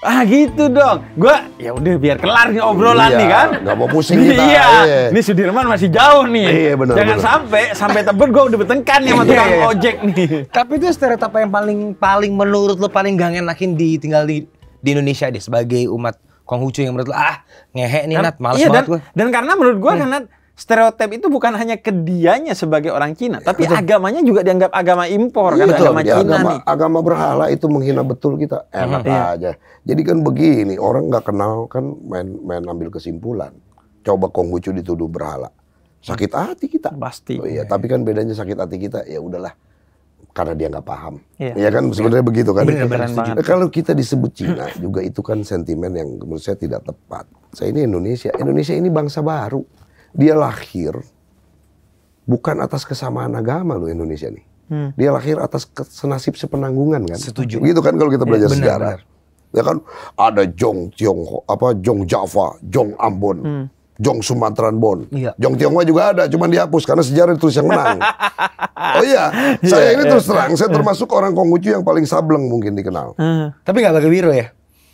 ah gitu dong gue ya udah biar kelar nih obrolan iya, nih kan Gak mau pusing kita iya. iya ini Sudirman masih jauh nih iya, bener, jangan bener. sampai sampai tebet gue udah bertengkar nih sama iya, tukang ojek nih tapi itu stereotip yang paling paling menurut lo paling gak enakin ditinggal di di Indonesia deh sebagai umat Konghucu yang menurut lo ah ngehe nih Nat males iya, banget dan, gue. Dan karena menurut gue hmm. karena stereotip itu bukan hanya kedianya sebagai orang Cina, tapi betul. agamanya juga dianggap agama impor iya, kan betul. agama iya, Cina agama, nih. Agama berhala itu menghina betul kita. Hmm. Enak hmm, iya. Jadi kan begini, orang nggak kenal kan main main ambil kesimpulan. Coba Konghucu dituduh berhala. Sakit hati kita. Pasti. Oh, iya, tapi kan bedanya sakit hati kita ya udahlah karena dia nggak paham. Iya ya kan sebenarnya iya. begitu kan. Bener, bener nah, kalau kita disebut Cina juga itu kan sentimen yang menurut saya tidak tepat. Saya ini Indonesia. Indonesia ini bangsa baru. Dia lahir bukan atas kesamaan agama loh Indonesia nih. Hmm. Dia lahir atas senasib sepenanggungan kan. Setuju. Gitu kan kalau kita iya, belajar ya, bener, sejarah. Ya kan ada Jong Tiong apa Jong Java, Jong Ambon. Hmm. Jong Sumateran Bon. Iya. Jong Tionghoa juga ada, cuman dihapus karena sejarah terus yang menang. oh iya, iya saya yeah, ini yeah. terus terang, saya iya. termasuk orang Konghucu yang paling sableng mungkin dikenal. Uh, tapi nggak pakai biru ya?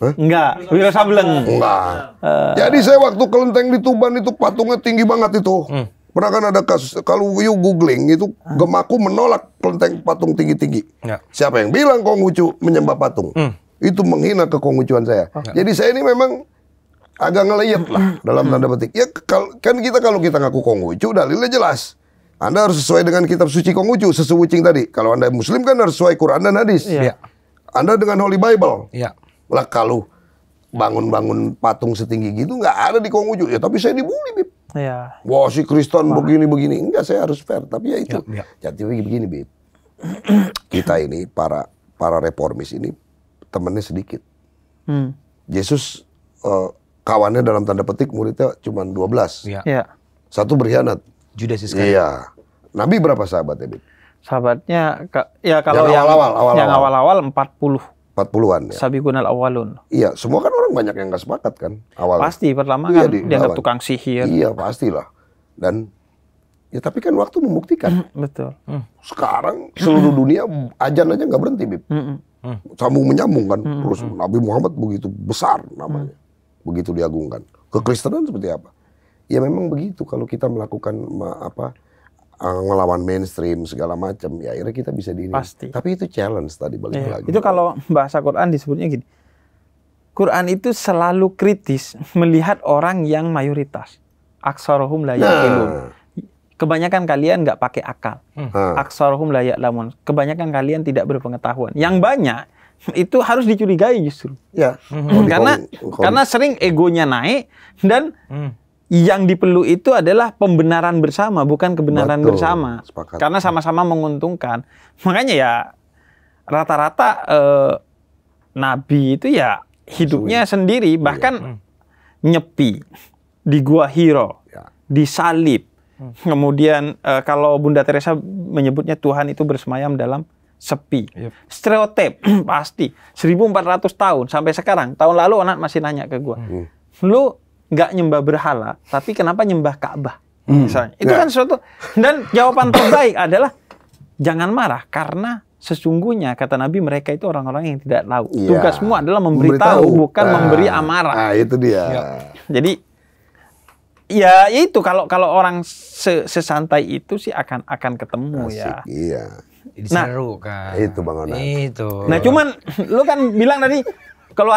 Huh? Enggak, Wiro Sableng. Enggak. Uh. Jadi saya waktu kelenteng di Tuban itu patungnya tinggi banget itu. Hmm. Pernah kan ada kasus kalau you googling itu gemaku menolak kelenteng patung tinggi-tinggi. Yeah. Siapa yang bilang Konghucu menyembah patung? Hmm. Itu menghina kekonghucuan saya. Okay. Oh. Jadi saya ini memang agak ngeliat lah hmm. dalam tanda hmm. petik. Ya kalau kan kita kalau kita ngaku Konghucu dalilnya jelas. Anda harus sesuai dengan kitab suci Konghucu, sesuwucing tadi. Kalau Anda muslim kan harus sesuai Quran dan hadis. Iya. Iya. Anda dengan Holy Bible. Ya. Lah kalau bangun-bangun patung setinggi gitu nggak ada di Konghucu. Ya tapi saya dibully, Bib. Ya. Wah si Kristen begini-begini. Enggak, saya harus fair. Tapi ya itu. Ya, ya. Jadi begini, Bib. kita ini para para reformis ini temennya sedikit. Hmm. Yesus uh, eh, kawannya dalam tanda petik muridnya cuma 12. Iya. Ya. Satu berkhianat. Judas Iskariot. Iya. Nabi berapa sahabat ya, Bib? Sahabatnya ya kalau yang awal-awal awal, yang awal-awal 40. 40-an ya. Gunal awalun. Iya, semua kan orang banyak yang gak sepakat kan awal. Pasti pertama iya, kan di, tukang sihir. Iya, pastilah. Dan ya tapi kan waktu membuktikan. betul. Mm. Sekarang seluruh dunia ajan aja nggak berhenti, Bib. Mm, Sambung menyambung kan. Terus Nabi Muhammad begitu besar namanya begitu diagungkan. Kekristenan seperti apa? Ya memang begitu kalau kita melakukan apa melawan eh, mainstream segala macam ya akhirnya kita bisa diri. Pasti. Tapi itu challenge tadi balik ya, lagi. Itu kalau bahasa Quran disebutnya gini. Quran itu selalu kritis melihat orang yang mayoritas. Aksarohum layak nah. Kebanyakan kalian nggak pakai akal. Hmm. Nah. Aksarohum layak lamun. Kebanyakan kalian tidak berpengetahuan. Yang banyak itu harus dicurigai justru. Ya. Mm-hmm. karena karena sering egonya naik dan mm. yang diperlu itu adalah pembenaran bersama bukan kebenaran Betul. bersama. Sepakat. Karena sama-sama menguntungkan. Makanya ya rata-rata eh, nabi itu ya hidupnya Sui. sendiri iya. bahkan hmm. nyepi di gua Hiro, ya. disalib. Hmm. Kemudian eh, kalau Bunda Teresa menyebutnya Tuhan itu bersemayam dalam sepi. Yep. Stereotip pasti 1400 tahun sampai sekarang. Tahun lalu anak masih nanya ke gua. Hmm. Lu nggak nyembah berhala, tapi kenapa nyembah Ka'bah? Hmm. Misalnya. Itu yeah. kan suatu dan jawaban terbaik adalah jangan marah karena sesungguhnya kata Nabi mereka itu orang-orang yang tidak tahu. Iya. Tugas Tugasmu adalah memberitahu, memberitahu. bukan nah, memberi amarah. Nah, itu dia. Ya. Jadi ya itu kalau kalau orang sesantai itu sih akan akan ketemu ya. Asik, ya. Iya. Diseru nah, kan. Itu Bang Itu. Nah, cuman lu kan bilang tadi kalau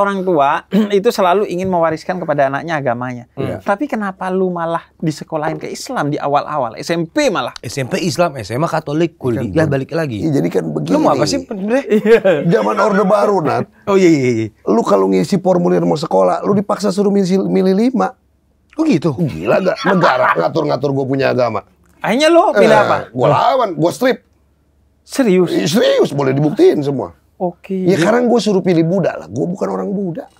orang tua itu selalu ingin mewariskan kepada anaknya agamanya. Hmm. Iya. Tapi kenapa lu malah disekolahin ke Islam di awal-awal SMP malah? SMP Islam, SMA Katolik, kuliah iya, kan? balik lagi. Ya, jadi kan begini. Lu mau apa sih? Iya. Zaman Orde Baru, Nat. Oh iya iya iya. Lu kalau ngisi formulir mau sekolah, lu dipaksa suruh milih, milih lima. Oh gitu. Gila gak negara ngatur-ngatur gue punya agama. Akhirnya lo pilih eh, apa? Gue lawan, gue strip. Serius? Eh, serius, boleh dibuktiin semua. Oke. Okay. Ya sekarang gue suruh pilih Buddha lah, gue bukan orang Buddha.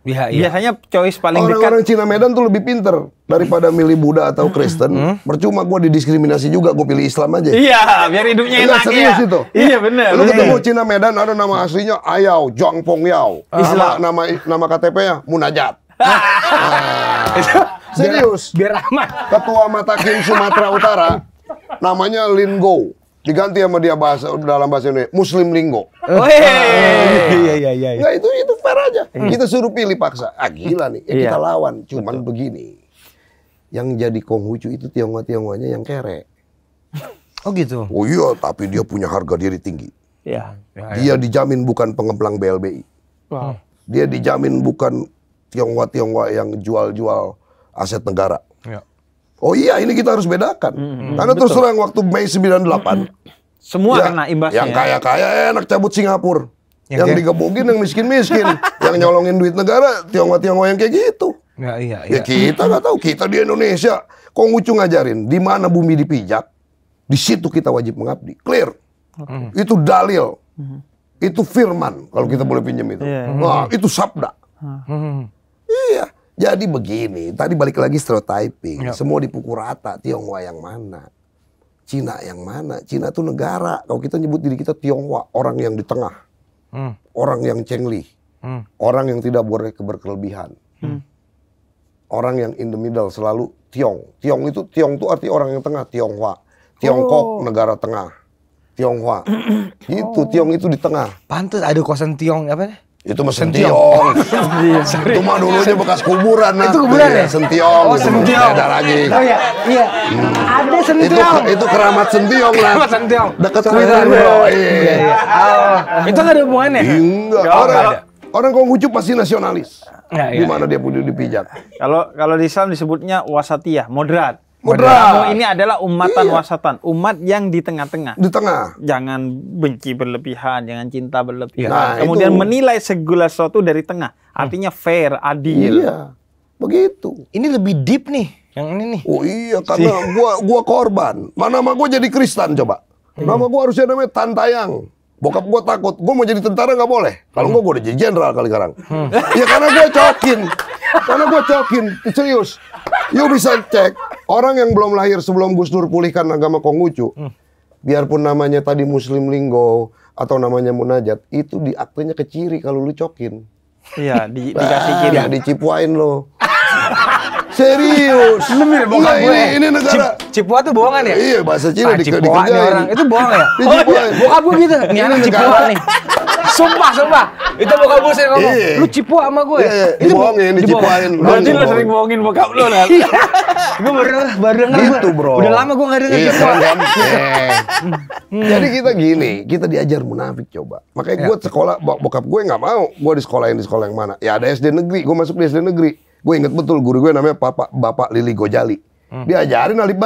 Ya, iya. Biasanya choice paling orang, dekat. Orang Cina Medan tuh lebih pinter daripada milih Buddha atau hmm. Kristen. Hmm? Percuma gue didiskriminasi juga, gue pilih Islam aja. Iya, biar hidupnya enak serius iya. itu. Iya benar. Lu ketemu Cina Medan ada nama aslinya Ayau, Pong Yao. Islam. Nama nama, nama KTP-nya Munajat. Ah. Ah. Serius. Biar, biar aman. Ketua Matakin Sumatera Utara namanya Lin Go diganti sama dia bahasa dalam bahasa Indonesia Muslim Linggo. Oh, iya iya iya, ah. iya iya iya. Nah itu itu fair aja. Hmm. Kita suruh pilih paksa. Ah gila nih. Ya, kita lawan. Cuman Betul. begini. Yang jadi Konghucu itu Tionghoa-Tionghoanya yang kere. Oh gitu. Oh iya, tapi dia punya harga diri tinggi. Iya. Ya, dia ya. dijamin bukan pengemplang BLBI. Wow. Dia dijamin bukan Tionghoa-Tionghoa yang jual-jual aset negara. Ya. Oh iya, ini kita harus bedakan. Hmm, hmm Karena terus terang waktu Mei 98 hmm, hmm. semua ya, kena imbasnya. Yang ya. kaya-kaya enak cabut Singapura. Yang, yang digebukin yang miskin-miskin, yang nyolongin duit negara, Tiongkok-Tiongkok yang kayak gitu. Iya, ya, iya, iya. ya kita nggak tahu, kita di Indonesia. Kok ngucu ngajarin, di mana bumi dipijak, di situ kita wajib mengabdi. Clear. Hmm. Itu dalil. Hmm. Itu firman, kalau kita boleh pinjam itu. Yeah. Iya, iya. Nah, itu sabda. Hmm. hmm. Iya. Jadi begini, tadi balik lagi stereotyping. Ya. Semua dipukul rata, Tionghoa yang mana? Cina yang mana? Cina tuh negara. Kalau kita nyebut diri kita Tionghoa, orang yang di tengah. Hmm. Orang yang cengli. Hmm. Orang yang tidak boleh berkelebihan. Hmm. Orang yang in the middle selalu Tiong. Tiong itu Tiong itu arti orang yang tengah, Tionghoa. Tiongkok oh. negara tengah. Tionghoa. itu oh. Tiong itu di tengah. Pantas ada kawasan Tiong apa nih? Itu mah sentiong. sentiong. itu mah dulunya bekas kuburan Itu kuburan iya, ya? Sentiong. Oh, sentiong. Ada lagi. Oh iya, iya. Hmm. Ada sentiong. Itu, keramat sentiong lah. Keramat sentiong. Dekat kuburan bro. Iya, iya. iya. Oh. Itu enggak ada hubungannya? Enggak. Orang orang, ada. orang pasti nasionalis. Ya, iya. Di mana iya. dia pun dipijak. Kalau kalau di Islam disebutnya wasatiyah, moderat. Moderat. ini adalah umatan iya. wasatan, umat yang di tengah-tengah. Di tengah. Jangan benci berlebihan, jangan cinta berlebihan. Nah, Kemudian itu. menilai segala sesuatu dari tengah. Hmm. Artinya fair, adil. Iya. Begitu. Ini lebih deep nih, yang ini nih. Oh iya, karena si. gua gua korban. Mana nama gua jadi Kristen coba. Hmm. Nama gua harusnya namanya Tantayang. Bokap gua takut, Gua mau jadi tentara nggak boleh. Kalau hmm. gua gua udah jadi jenderal kali sekarang. Hmm. Ya karena gua cokin, karena gua cokin, serius. You bisa cek Orang yang belum lahir sebelum Gus Dur pulihkan agama Konghucu, hmm. biarpun namanya tadi Muslim Linggo atau namanya Munajat, itu di keciri kalau lu cokin. Iya, di, dikasih ah, kiri. Ya, dicipuain lo. Serius. Iya, ini, ini negara. Cip, Cipua tuh bohongan ya? Iya, bahasa Cina nah, di, dikerjain. Orang. Itu bohong ya? oh, Bokap gue gitu. Ini anak Cipua nih. Sumpah, sumpah. Itu bokap gue sering ngomong. Iya. Lu cipu sama gue. Ya? Iya, iya. ini dicipuain. Berarti lu sering bohongin bokap lu, Nal. Iya. gue baru baru denger. Gitu, bro. Udah lama gue gak denger iya, kan, kan? iya. Hmm. Jadi kita gini, kita diajar munafik coba. Makanya iya. gue sekolah, bokap gue gak mau. Gue di sekolah yang di sekolah yang mana. Ya ada SD negeri, gue masuk di SD negeri. Gue inget betul guru gue namanya Papa, Bapak Lili Gojali. Hmm. Diajarin Dia ajarin alif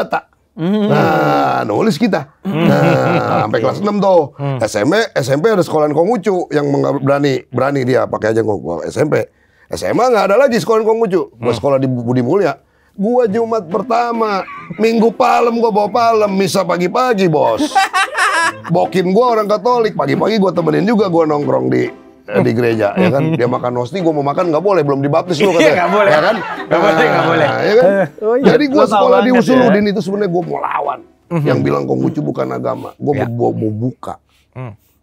Mm. Nah, nulis kita. Hmm. Nah, sampai kelas 6 tuh. Mm. SMP, SMP ada sekolahan kongucu yang berani, berani dia pakai aja gua SMP. SMA nggak ada lagi sekolahan kongucu, Gua hmm. sekolah di Budi Mulia. Gua Jumat pertama, Minggu palem gua bawa palem, misa pagi-pagi, Bos. Bokin gua orang Katolik, pagi-pagi gua temenin juga gua nongkrong di Eh, di gereja ya kan dia makan nasi gue mau makan nggak boleh belum dibaptis lo iya, katanya nggak boleh ya kan nggak boleh nggak nah, boleh ya kan oh, iya. jadi gue sekolah di usuludin ya. itu sebenarnya gue mau lawan mhm. yang bilang konghucu bukan agama gue mau, ya. mau buka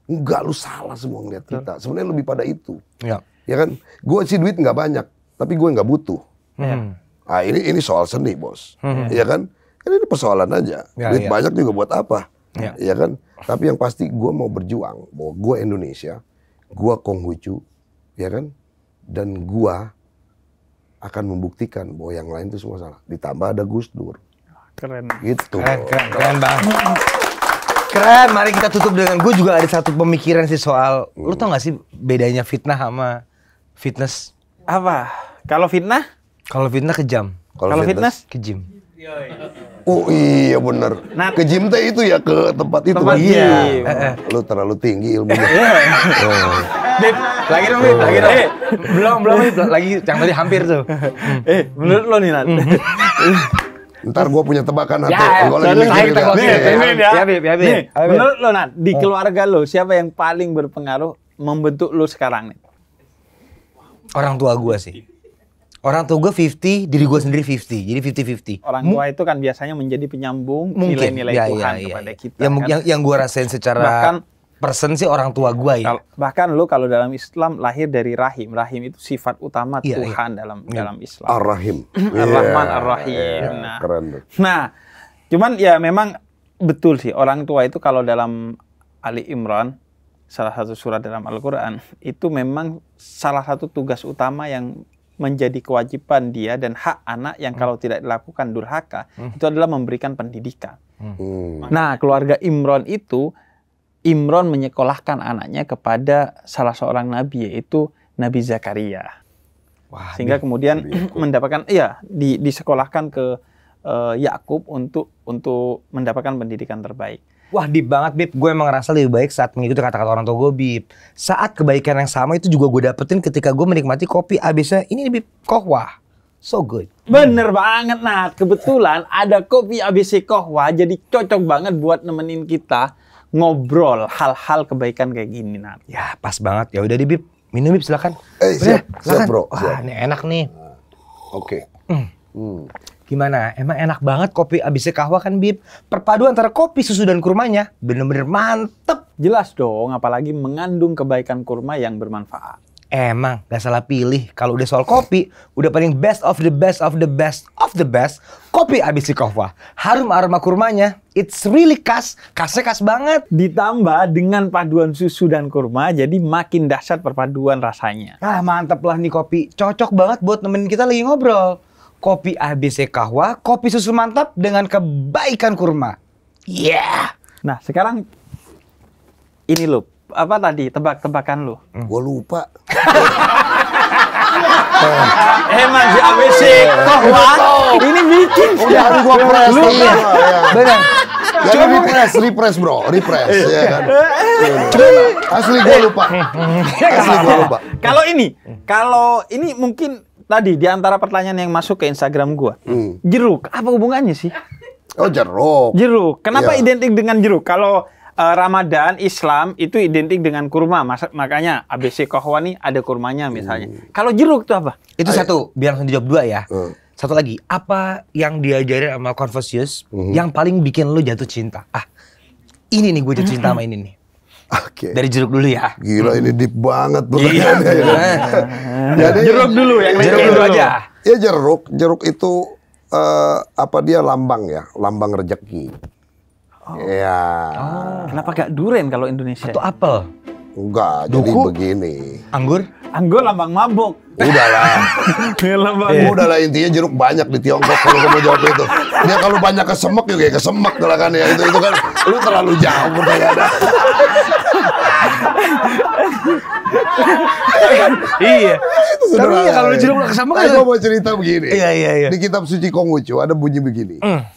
enggak hmm. lu salah semua ngeliat kita sebenarnya lebih pada itu ya, ya kan gue sih duit nggak banyak tapi gue nggak butuh hmm. nah ini ini soal seni bos hmm. ya kan ini, ini persoalan aja duit banyak juga buat apa ya. ya kan tapi yang pasti gue mau berjuang bahwa gue Indonesia gua Konghucu, ya kan? Dan gua akan membuktikan bahwa yang lain itu semua salah. Ditambah ada Gus Dur. Keren. Gitu. Keren, keren, keren banget. Keren, mari kita tutup dengan gue juga ada satu pemikiran sih soal hmm. lu tau gak sih bedanya fitnah sama fitness? Apa? Kalau fitnah? Kalau fitnah kejam. Kalau fitness? Ke gym. Iya, iya. Oh iya bener. Nah, ke gym teh itu ya ke tempat itu tempat Iya. Eh, Lu terlalu tinggi ilmunya. Iya. oh. Dip, lagi dong, Dip, lagi dong. Eh, belum, belum, lagi yang tadi hampir tuh. eh, menurut lo nih, Nat. Hmm. Ntar gue punya tebakan atau ya, ya, gua lagi mikirin ya. Nih, ya. Ya, ya, ya. Menurut lo, Nat, di eh. keluarga lo siapa yang paling berpengaruh membentuk lo sekarang nih? Orang tua gue sih. Orang tua gue 50, diri gue sendiri 50. Jadi 50-50. Orang tua itu kan biasanya menjadi penyambung nilai-nilai ya, Tuhan ya, ya, kepada ya. kita. Yang, kan? yang, yang gue rasain secara bahkan, person sih orang tua gue ya. Bahkan lu kalau dalam Islam lahir dari rahim. Rahim itu sifat utama ya, Tuhan ya. dalam ya. dalam Islam. Ar-Rahim. Iya. Ar-Rahman yeah, Ar-Rahim. Yeah, nah, iya, keren. Nah, cuman ya memang betul sih orang tua itu kalau dalam Ali Imran salah satu surat dalam Al-Qur'an itu memang salah satu tugas utama yang menjadi kewajiban dia dan hak anak yang hmm. kalau tidak dilakukan durhaka hmm. itu adalah memberikan pendidikan. Hmm. hmm. Nah, keluarga Imron itu Imron menyekolahkan anaknya kepada salah seorang nabi yaitu Nabi Zakaria. Wah, sehingga nih, kemudian mendapatkan iya di, disekolahkan ke uh, Yakub untuk untuk mendapatkan pendidikan terbaik. Wah deep banget Bib, gue emang ngerasa lebih baik saat mengikuti kata-kata orang tua gue Bib Saat kebaikan yang sama itu juga gue dapetin ketika gue menikmati kopi abisnya ini Bib, kohwa So good. Bener hmm. banget nah. kebetulan ada kopi ABC Kohwa jadi cocok banget buat nemenin kita ngobrol hal-hal kebaikan kayak gini nah. Ya pas banget, ya udah di Bib, minum Bib silahkan. Eh, siap, siap bro. Siap. ini enak nih. Oke. Okay. Hmm. Hmm. Gimana? Emang enak banget kopi abisnya kahwa kan, Bib? Perpaduan antara kopi, susu, dan kurmanya bener-bener mantep. Jelas dong, apalagi mengandung kebaikan kurma yang bermanfaat. Emang gak salah pilih kalau udah soal kopi, udah paling best of the best of the best of the best kopi abis kofa. Harum aroma kurmanya, it's really khas, khasnya khas banget. Ditambah dengan paduan susu dan kurma, jadi makin dahsyat perpaduan rasanya. Ah mantep lah nih kopi, cocok banget buat nemenin kita lagi ngobrol kopi ABC Kahwa, kopi susu mantap dengan kebaikan kurma. Yeah. Nah, sekarang ini lo apa tadi tebak-tebakan lo? Hmm. Gue lupa. Emang si ABC Kahwa ini bikin udah oh, iya, harus gua press. Iya. Benar. Ya Cuma refresh, refresh bro, refresh ya kan. asli gue lupa. Asli gue lupa. Kalau ini, kalau ini mungkin tadi di antara pertanyaan yang masuk ke Instagram gua, hmm. jeruk apa hubungannya sih? Oh jeruk. Jeruk. Kenapa ya. identik dengan jeruk? Kalau uh, Ramadan Islam itu identik dengan kurma, Mas, makanya ABC Kohwa nih ada kurmanya misalnya. Hmm. Kalau jeruk itu apa? Itu Ayo. satu. Biar langsung dijawab dua ya. Hmm. Satu lagi, apa yang diajarin sama Confucius hmm. yang paling bikin lu jatuh cinta? Ah, ini nih gue jatuh cinta hmm. sama ini nih. Oke. Okay. Dari jeruk dulu ya. Gila ini hmm. deep banget iya, iya. Jadi jeruk dulu yang jeruk, dulu aja. Ya jeruk, jeruk itu uh, apa dia lambang ya, lambang rejeki. Oh. Ya. Oh. Kenapa gak duren kalau Indonesia? Atau apel? Enggak, jadi begini. Anggur? Anggur lambang mabuk. Udahlah. lambang. Iya. Udahlah intinya jeruk banyak di Tiongkok kalau kamu jawab itu. Dia kalau banyak kesemek juga ya kesemek lah kan ya itu itu kan lu terlalu jauh pertanyaannya. iya. Tapi ya kalau jeruk kesemek kan. Ya. gue mau cerita begini. Iya iya iya. Di kitab suci Konghucu ada bunyi begini. Hmm.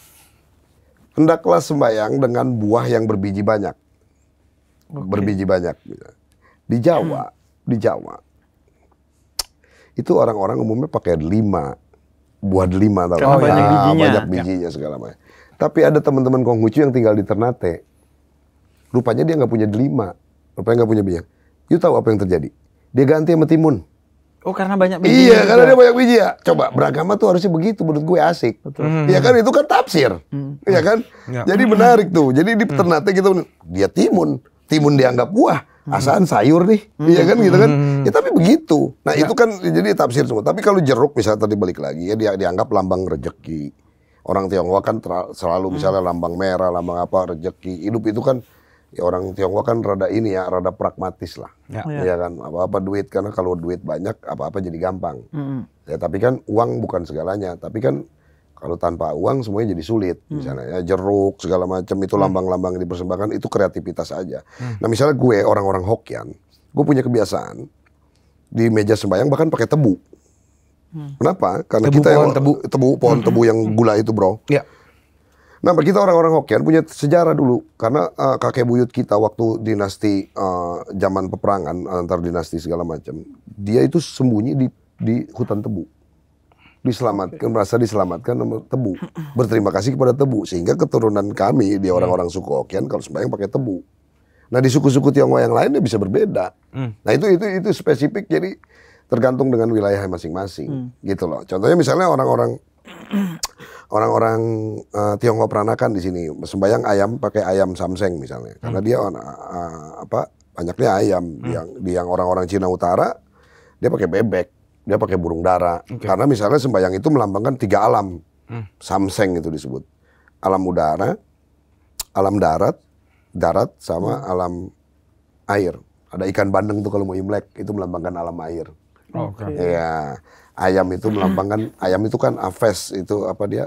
Hendaklah sembayang dengan buah yang berbiji banyak okay. berbiji banyak. Gitu. Di Jawa, hmm. di Jawa itu orang-orang umumnya pakai lima buah lima tau oh, banyak ya, bijinya, banyak bijinya ya. segala macam. Tapi ada teman-teman Konghucu yang tinggal di Ternate. Rupanya dia nggak punya delima, rupanya nggak punya banyak. You tahu apa yang terjadi? Dia ganti sama timun. Oh karena banyak biji. Iya juga. karena dia banyak biji ya. Coba hmm. beragama tuh harusnya begitu menurut gue asik. Betul. Iya hmm. kan itu kan tafsir. Hmm. Iya kan. Ya. Jadi menarik tuh. Jadi di hmm. Ternate kita dia timun timun dianggap buah, asahan sayur nih, hmm. iya kan gitu kan? Hmm. Ya tapi begitu. Nah ya. itu kan jadi tafsir semua. Tapi kalau jeruk misalnya tadi balik lagi ya dia dianggap lambang rejeki. Orang Tionghoa kan selalu hmm. misalnya lambang merah, lambang apa rejeki. Hidup itu kan ya orang Tionghoa kan rada ini ya, rada pragmatis lah. Ya, ya iya kan apa-apa duit karena kalau duit banyak apa-apa jadi gampang. Hmm. Ya tapi kan uang bukan segalanya, tapi kan kalau tanpa uang semuanya jadi sulit. Hmm. Misalnya ya, jeruk segala macam itu hmm. lambang-lambang yang dipersembahkan itu kreativitas aja. Hmm. Nah misalnya gue orang-orang Hokian, gue punya kebiasaan di meja sembahyang bahkan pakai tebu. Hmm. Kenapa? Karena tebu kita pohon yang, tebu tebu pohon hmm. tebu yang hmm. gula itu bro. Ya. Nah kita orang-orang Hokian punya sejarah dulu karena uh, kakek buyut kita waktu dinasti uh, zaman peperangan antar dinasti segala macam dia itu sembunyi di di hutan tebu diselamatkan merasa diselamatkan sama tebu berterima kasih kepada tebu sehingga keturunan kami di iya. orang-orang suku Okean kalau sembahyang pakai tebu nah di suku-suku Tionghoa yang lainnya bisa berbeda hmm. nah itu itu itu spesifik jadi tergantung dengan wilayah masing-masing hmm. gitu loh contohnya misalnya orang-orang orang-orang uh, Tionghoa peranakan di sini sembahyang ayam pakai ayam samseng misalnya hmm. karena dia uh apa banyaknya ayam hmm. yang yang orang-orang Cina Utara dia pakai bebek dia pakai burung dara okay. karena misalnya sembayang itu melambangkan tiga alam hmm. samseng itu disebut alam udara alam darat darat sama hmm. alam air ada ikan bandeng tuh kalau mau imlek itu melambangkan alam air okay. ya ayam itu melambangkan ayam itu kan aves itu apa dia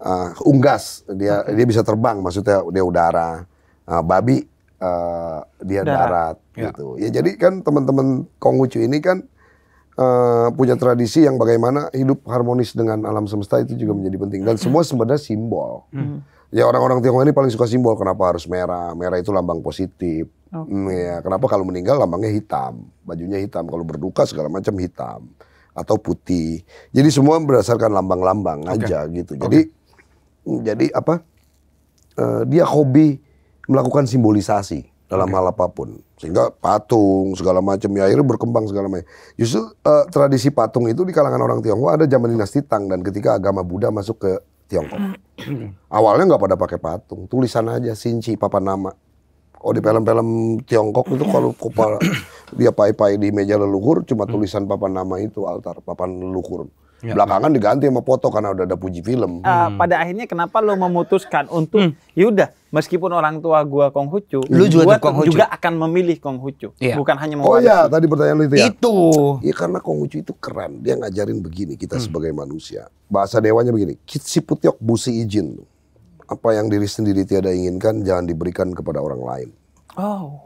uh, unggas dia okay. dia bisa terbang maksudnya dia udara uh, babi uh, dia darat, darat ya. gitu ya jadi kan teman-teman Konghucu ini kan uh, punya tradisi yang bagaimana hidup harmonis dengan alam semesta itu juga menjadi penting dan semua sebenarnya simbol. Hmm. Ya orang-orang Tionghoa ini paling suka simbol. Kenapa harus merah? Merah itu lambang positif. Okay. Hmm, ya, kenapa kalau meninggal lambangnya hitam, bajunya hitam. Kalau berduka segala macam hitam atau putih. Jadi semua berdasarkan lambang-lambang okay. aja gitu. Jadi okay. Hmm, jadi apa? Uh, dia hobi melakukan simbolisasi dalam okay. hal apapun. Sehingga patung segala macam ya akhirnya berkembang segala macam. Justru uh, tradisi patung itu di kalangan orang Tionghoa ada zaman dinasti Tang dan ketika agama Buddha masuk ke Tiongkok. Hmm. Awalnya nggak pada pakai patung, tulisan aja sinci papan nama. Oh di film-film Tiongkok itu kalau iya. kopal dia pai-pai di meja leluhur cuma hmm. tulisan papan nama itu altar papan leluhur. Ya. Belakangan diganti sama foto karena udah ada puji film. Uh, hmm. Pada akhirnya kenapa lo memutuskan untuk hmm. yaudah meskipun orang tua gua Konghucu, lu juga gua juga akan memilih Konghucu, ya. bukan hanya mau. Oh ya, tadi pertanyaan lu itu ya. Itu. Iya karena Konghucu itu keren, dia ngajarin begini kita hmm. sebagai manusia. Bahasa dewanya begini, si putyok busi izin. Apa yang diri sendiri tiada inginkan jangan diberikan kepada orang lain. Oh.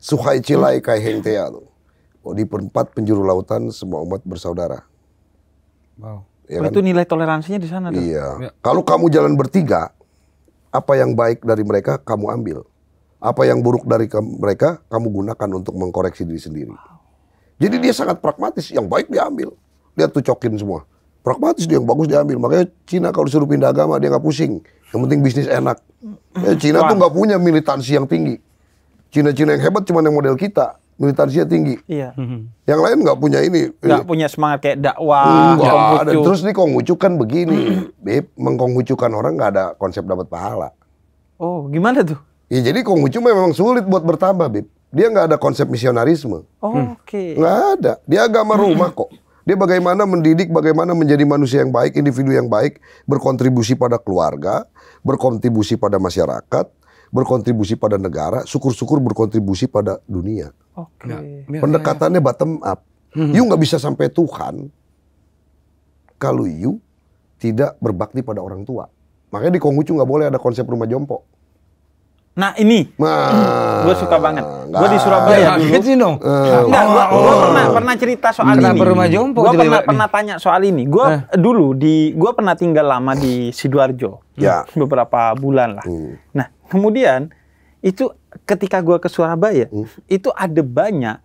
Suhai cilai kai hengtea tuh. Oh, di perempat penjuru lautan semua umat bersaudara. Wow. Ya kan? Itu nilai toleransinya di sana. Iya. Ya. Kalau kamu jalan bertiga, apa yang baik dari mereka kamu ambil, apa yang buruk dari ke- mereka kamu gunakan untuk mengkoreksi diri sendiri. Wow. Jadi dia sangat pragmatis. Yang baik diambil, dia tuh cokin semua. Pragmatis dia yang bagus diambil. Makanya Cina kalau disuruh pindah agama dia nggak pusing. Yang penting bisnis enak. Ya, Cina Wah. tuh nggak punya militansi yang tinggi. Cina-Cina yang hebat cuma yang model kita militansinya tinggi. Iya. Mm-hmm. Yang lain nggak punya ini. Nggak punya semangat kayak dakwah. Enggak ada. Terus nih Konghucu kan begini, mhm. Beb, mengkonghucukan orang nggak ada konsep dapat pahala. Oh, gimana tuh? Ya jadi Konghucu memang sulit buat bertambah, Beb. Dia nggak ada konsep misionarisme. Oh, hmm. Oke. Okay. Nggak ada. Dia agama rumah kok. Dia bagaimana mendidik, bagaimana menjadi manusia yang baik, individu yang baik, berkontribusi pada keluarga, berkontribusi pada masyarakat, berkontribusi pada negara, syukur-syukur berkontribusi pada dunia. Okay. Iya, nah, iya. pendekatannya bottom up. Hmm. You nggak bisa sampai Tuhan kalau you tidak berbakti pada orang tua. Makanya di Konghucu nggak boleh ada konsep rumah jompo. Nah ini, nah, gue suka banget. Gue di Surabaya ya, dulu. Gitu dong. Uh, eh. gue oh. pernah pernah cerita soal ini. rumah jompo? Gue pernah ini. pernah tanya soal ini. Gue eh. dulu di, gue pernah tinggal lama di sidoarjo, ya. beberapa bulan lah. Hmm. Nah kemudian itu ketika gue ke Surabaya hmm. itu ada banyak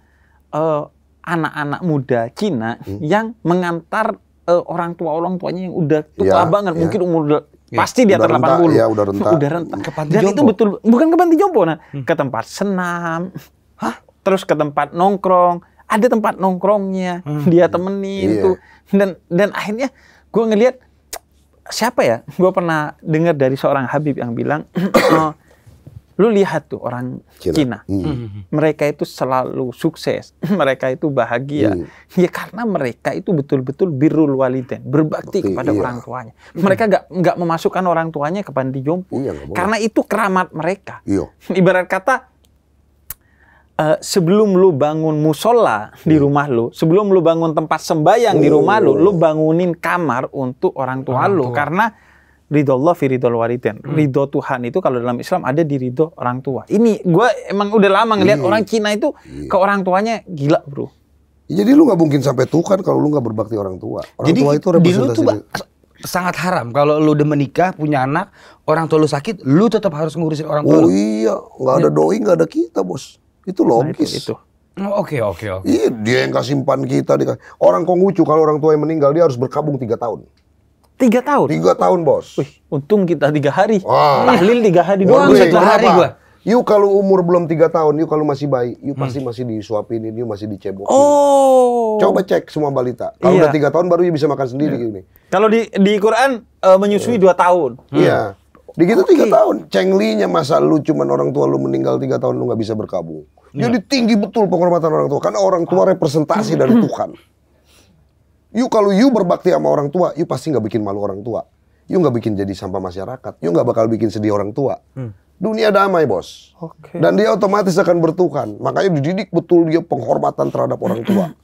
anak eh, anak-anak muda Cina hmm. yang mengantar uh, orang tua orang tuanya yang udah tua ya, banget ya. mungkin umur ya. pasti di atas delapan puluh ya, udah rentah udah rentah ke Panti dan Jompo. itu betul bukan ke Panti Jompo nah hmm. ke tempat senam Hah? terus ke tempat nongkrong ada tempat nongkrongnya hmm. dia temenin yeah. dan dan akhirnya gue ngelihat siapa ya gue pernah dengar dari seorang Habib yang bilang eh, Lu lihat tuh orang Cina, Cina. Hmm. hmm. mereka itu selalu sukses, mereka itu bahagia. Hmm. Ya karena mereka itu betul-betul birul waliden, berbakti Bakti, kepada iya. orang tuanya. Hmm. Mereka nggak hmm. nggak memasukkan orang tuanya ke panti jompo, iya, karena itu keramat mereka. Iya. Ibarat kata uh, sebelum lu bangun musola hmm. di rumah lu, sebelum lu bangun tempat sembayang oh. di rumah lu, oh. lu bangunin kamar untuk orang tua orang lu tua. karena ridho Allah fi ridho waliden. Hmm. Ridho Tuhan itu kalau dalam Islam ada di ridho orang tua. Ini gue emang udah lama iya. ngeliat orang Cina itu iya. ke orang tuanya gila bro. Ya, jadi lu nggak mungkin sampai Tuhan kalau lu nggak berbakti orang tua. Orang jadi, tua itu representasi. Di tuh sangat haram kalau lu udah menikah punya anak orang tua lu sakit lu tetap harus ngurusin orang tua. Oh lu. iya nggak ada ya. doi nggak ada kita bos itu nah, logis. Nah, itu, itu. Oh, oke oke oke. Iya dia yang kasih simpan kita. Orang Konghucu kalau orang tua yang meninggal dia harus berkabung tiga tahun. Tiga tahun? Tiga tahun, Bos. Wih, untung kita tiga hari. Wah. Tahlil tiga hari doang. Satu hari gua. Yuk kalau umur belum tiga tahun, yuk kalau masih bayi, yuk hmm. pasti masih disuapin ini, yuk masih dicebokin. Oh. Coba cek semua balita. Kalau iya. udah tiga tahun baru dia bisa makan sendiri yeah. ini. Kalau di di Quran uh, menyusui iya. dua tahun. Iya. Hmm. Di gitu tiga tahun. Cenglinya masa lu cuman orang tua lu meninggal tiga tahun lu nggak bisa berkabung. Iya. Jadi tinggi betul penghormatan orang tua. Karena orang tua representasi dari hmm. Tuhan. You kalau you berbakti sama orang tua, you pasti nggak bikin malu orang tua. You nggak bikin jadi sampah masyarakat. You nggak bakal bikin sedih orang tua. Hmm. Dunia damai bos. Okay. Dan dia otomatis akan bertuhan. Makanya dididik betul dia penghormatan terhadap orang tua.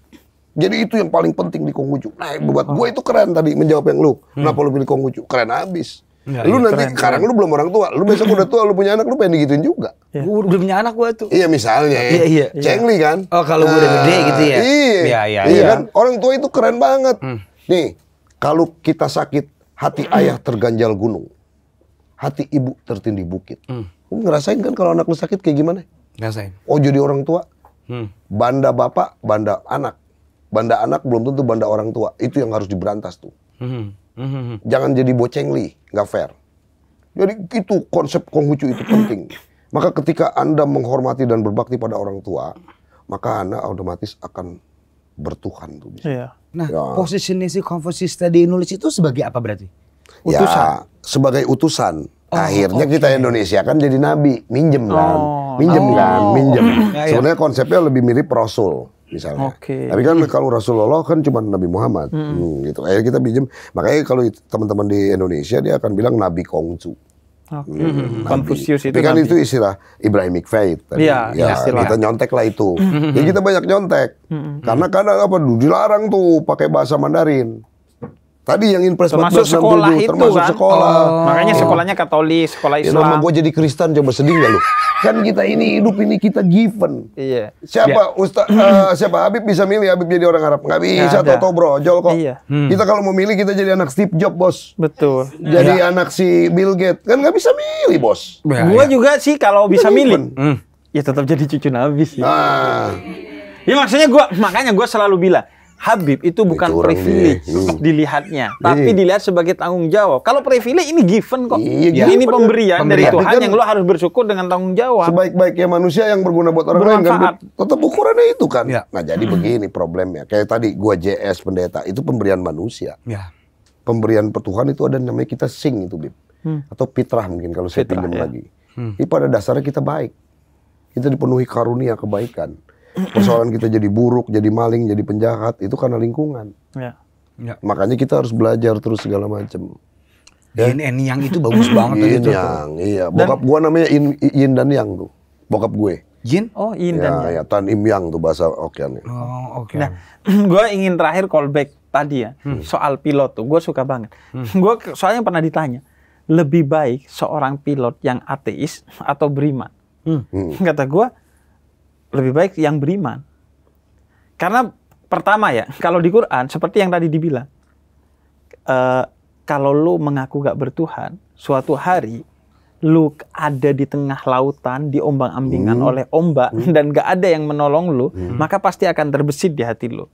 Jadi itu yang paling penting di Konghucu. Nah, buat gue itu keren tadi menjawab yang lu. Hmm. Kenapa lu pilih Konghucu? Keren abis. Ya, lu iya, nanti keren, sekarang keren. lu belum orang tua, lu besok udah tua, lu punya anak, lu pengen digituin juga. Ya. Udah punya anak gua tuh. Iya misalnya. Iya iya. iya. Cengli kan. Oh kalau nah, gue udah gede gitu ya. Iya Iya, iya, iya, iya. kan? Orang tua itu keren banget. Hmm. Nih, kalau kita sakit, hati ayah terganjal gunung. Hati ibu tertindih bukit. Hmm. ngerasain kan kalau anak lu sakit kayak gimana? Ngerasain. Oh jadi orang tua. Hmm. Banda bapak, banda anak. Banda anak belum tentu banda orang tua. Itu yang harus diberantas tuh. Hmm. Hmm. hmm, hmm. Jangan jadi boceng bocengli, nggak fair. Jadi itu konsep Konghucu itu penting. Maka ketika Anda menghormati dan berbakti pada orang tua, maka anak otomatis akan bertuhan tuh bisa. Iya. Nah, ya. posisinya si Konfusius tadi nulis itu sebagai apa berarti? Ya, utusan. Ya, sebagai utusan. Oh, Akhirnya okay. kita Indonesia kan jadi nabi, minjem kan, oh. minjem oh. kan, minjem. Oh, Sebenarnya konsepnya lebih mirip Rasul misalnya. Okay. Tapi kan kalau Rasulullah kan cuma Nabi Muhammad, hmm. Hmm, gitu. Akhirnya kita minjem. Makanya kalau teman-teman di Indonesia dia akan bilang Nabi Kongcu. Okay. Hmm. Konfusius itu. Tapi kan nanti. itu istilah Ibrahimic faith. Tadi. Iya, ya, ya istilah. kita nyontek lah itu. Hmm. ya kita banyak nyontek. Hmm. Karena kadang apa dilarang tuh pakai bahasa Mandarin. Tadi yang impress termasuk 1467 sekolah itu, termasuk kan? sekolah. Oh. Makanya iya. sekolahnya Katolik, sekolah Islam. Ya, nama gue jadi Kristen coba sedih gak lu? Kan kita ini hidup ini kita given. Iya. Siapa ya. Ustaz uh, siapa Habib bisa milih Habib jadi orang Arab? Gak bisa ya, Toto jol kok. Iya. Hmm. Kita kalau mau milih kita jadi anak Steve Jobs, Bos. Betul. Jadi ya. anak si Bill Gates. Kan nggak bisa milih, Bos. Ya, gue ya. juga sih kalau bisa milih. Hmm. Ya tetap jadi cucu Nabi sih. Nah. Ya maksudnya gua makanya gue selalu bilang Habib itu bukan itu privilege dia. Hmm. dilihatnya, tapi iya. dilihat sebagai tanggung jawab. Kalau privilege ini given kok. Iya, ini pemberian, pemberian dari Tuhan kan yang lo harus bersyukur dengan tanggung jawab. Sebaik-baiknya manusia yang berguna buat orang lain kan. Tetap ukurannya itu kan. Ya. Nah, jadi hmm. begini problemnya. Kayak tadi gua JS pendeta, itu pemberian manusia. Ya. Pemberian pertuhan itu ada namanya kita sing itu, Bib. Hmm. Atau fitrah mungkin kalau saya pinjam ya. lagi. Hmm. Ini pada dasarnya kita baik. Kita dipenuhi karunia kebaikan persoalan kita jadi buruk, jadi maling, jadi penjahat itu karena lingkungan. Ya. Ya. Makanya kita harus belajar terus segala macam. Ya. Yin and Yang itu bagus banget Yin itu. Yang, iya. Bokap gue namanya Yin, Yin dan Yang tuh. Bokap gue. Yin? Oh, Yin ya, dan Yang. Ya, Tan Im Yang tuh bahasa Okean. Oh, oke. Okay. Nah, gue ingin terakhir callback tadi ya. Hmm. Soal pilot tuh, gue suka banget. Hmm. Gue soalnya pernah ditanya, lebih baik seorang pilot yang ateis atau beriman? Hmm. hmm. Kata gue, lebih baik yang beriman. Karena pertama ya, kalau di Quran seperti yang tadi dibilang, uh, kalau lu mengaku gak bertuhan, suatu hari lu ada di tengah lautan diombang-ambingan hmm. oleh ombak hmm. dan gak ada yang menolong lu, hmm. maka pasti akan terbesit di hati lu.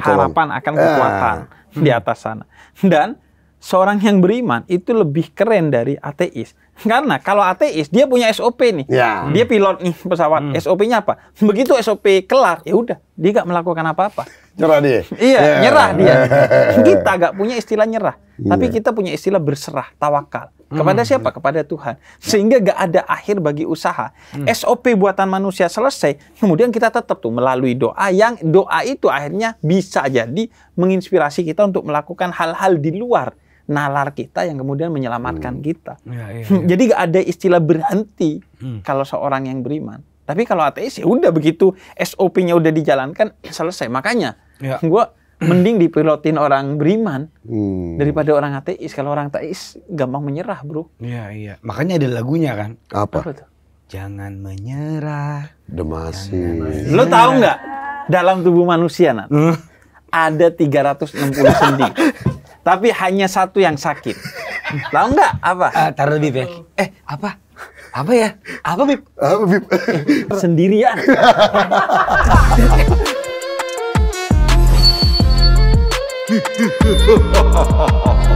Harapan akan ah. kekuatan eh. di atas sana. Dan seorang yang beriman itu lebih keren dari ateis. Karena kalau ateis dia punya SOP nih. Ya. Dia pilot nih pesawat. Hmm. SOP-nya apa? Begitu SOP kelar, ya udah, dia gak melakukan apa-apa. Nyerah dia. iya, yeah. nyerah dia. Kita gak punya istilah nyerah, yeah. tapi kita punya istilah berserah, tawakal. Kepada hmm. siapa? Kepada Tuhan. Sehingga gak ada akhir bagi usaha. Hmm. SOP buatan manusia selesai, kemudian kita tetap tuh melalui doa yang doa itu akhirnya bisa jadi menginspirasi kita untuk melakukan hal-hal di luar nalar kita yang kemudian menyelamatkan hmm. kita. Ya, ya, ya. Jadi gak ada istilah berhenti hmm. kalau seorang yang beriman. Tapi kalau ateis ya udah begitu SOP-nya udah dijalankan ya selesai. Makanya ya. gue mending dipilotin orang beriman hmm. daripada orang ateis. Kalau orang ateis gampang menyerah, bro. Iya iya. Makanya ada lagunya kan. Apa? Apa Jangan menyerah. Demasi. Lo tau nggak dalam tubuh manusia, Nat, hmm? ada 360 sendi. Tapi hanya satu yang sakit. Tahu nggak apa? Uh, taruh Bib ya. Eh, apa? Apa ya? Apa Bib? Apa Bib? Sendirian.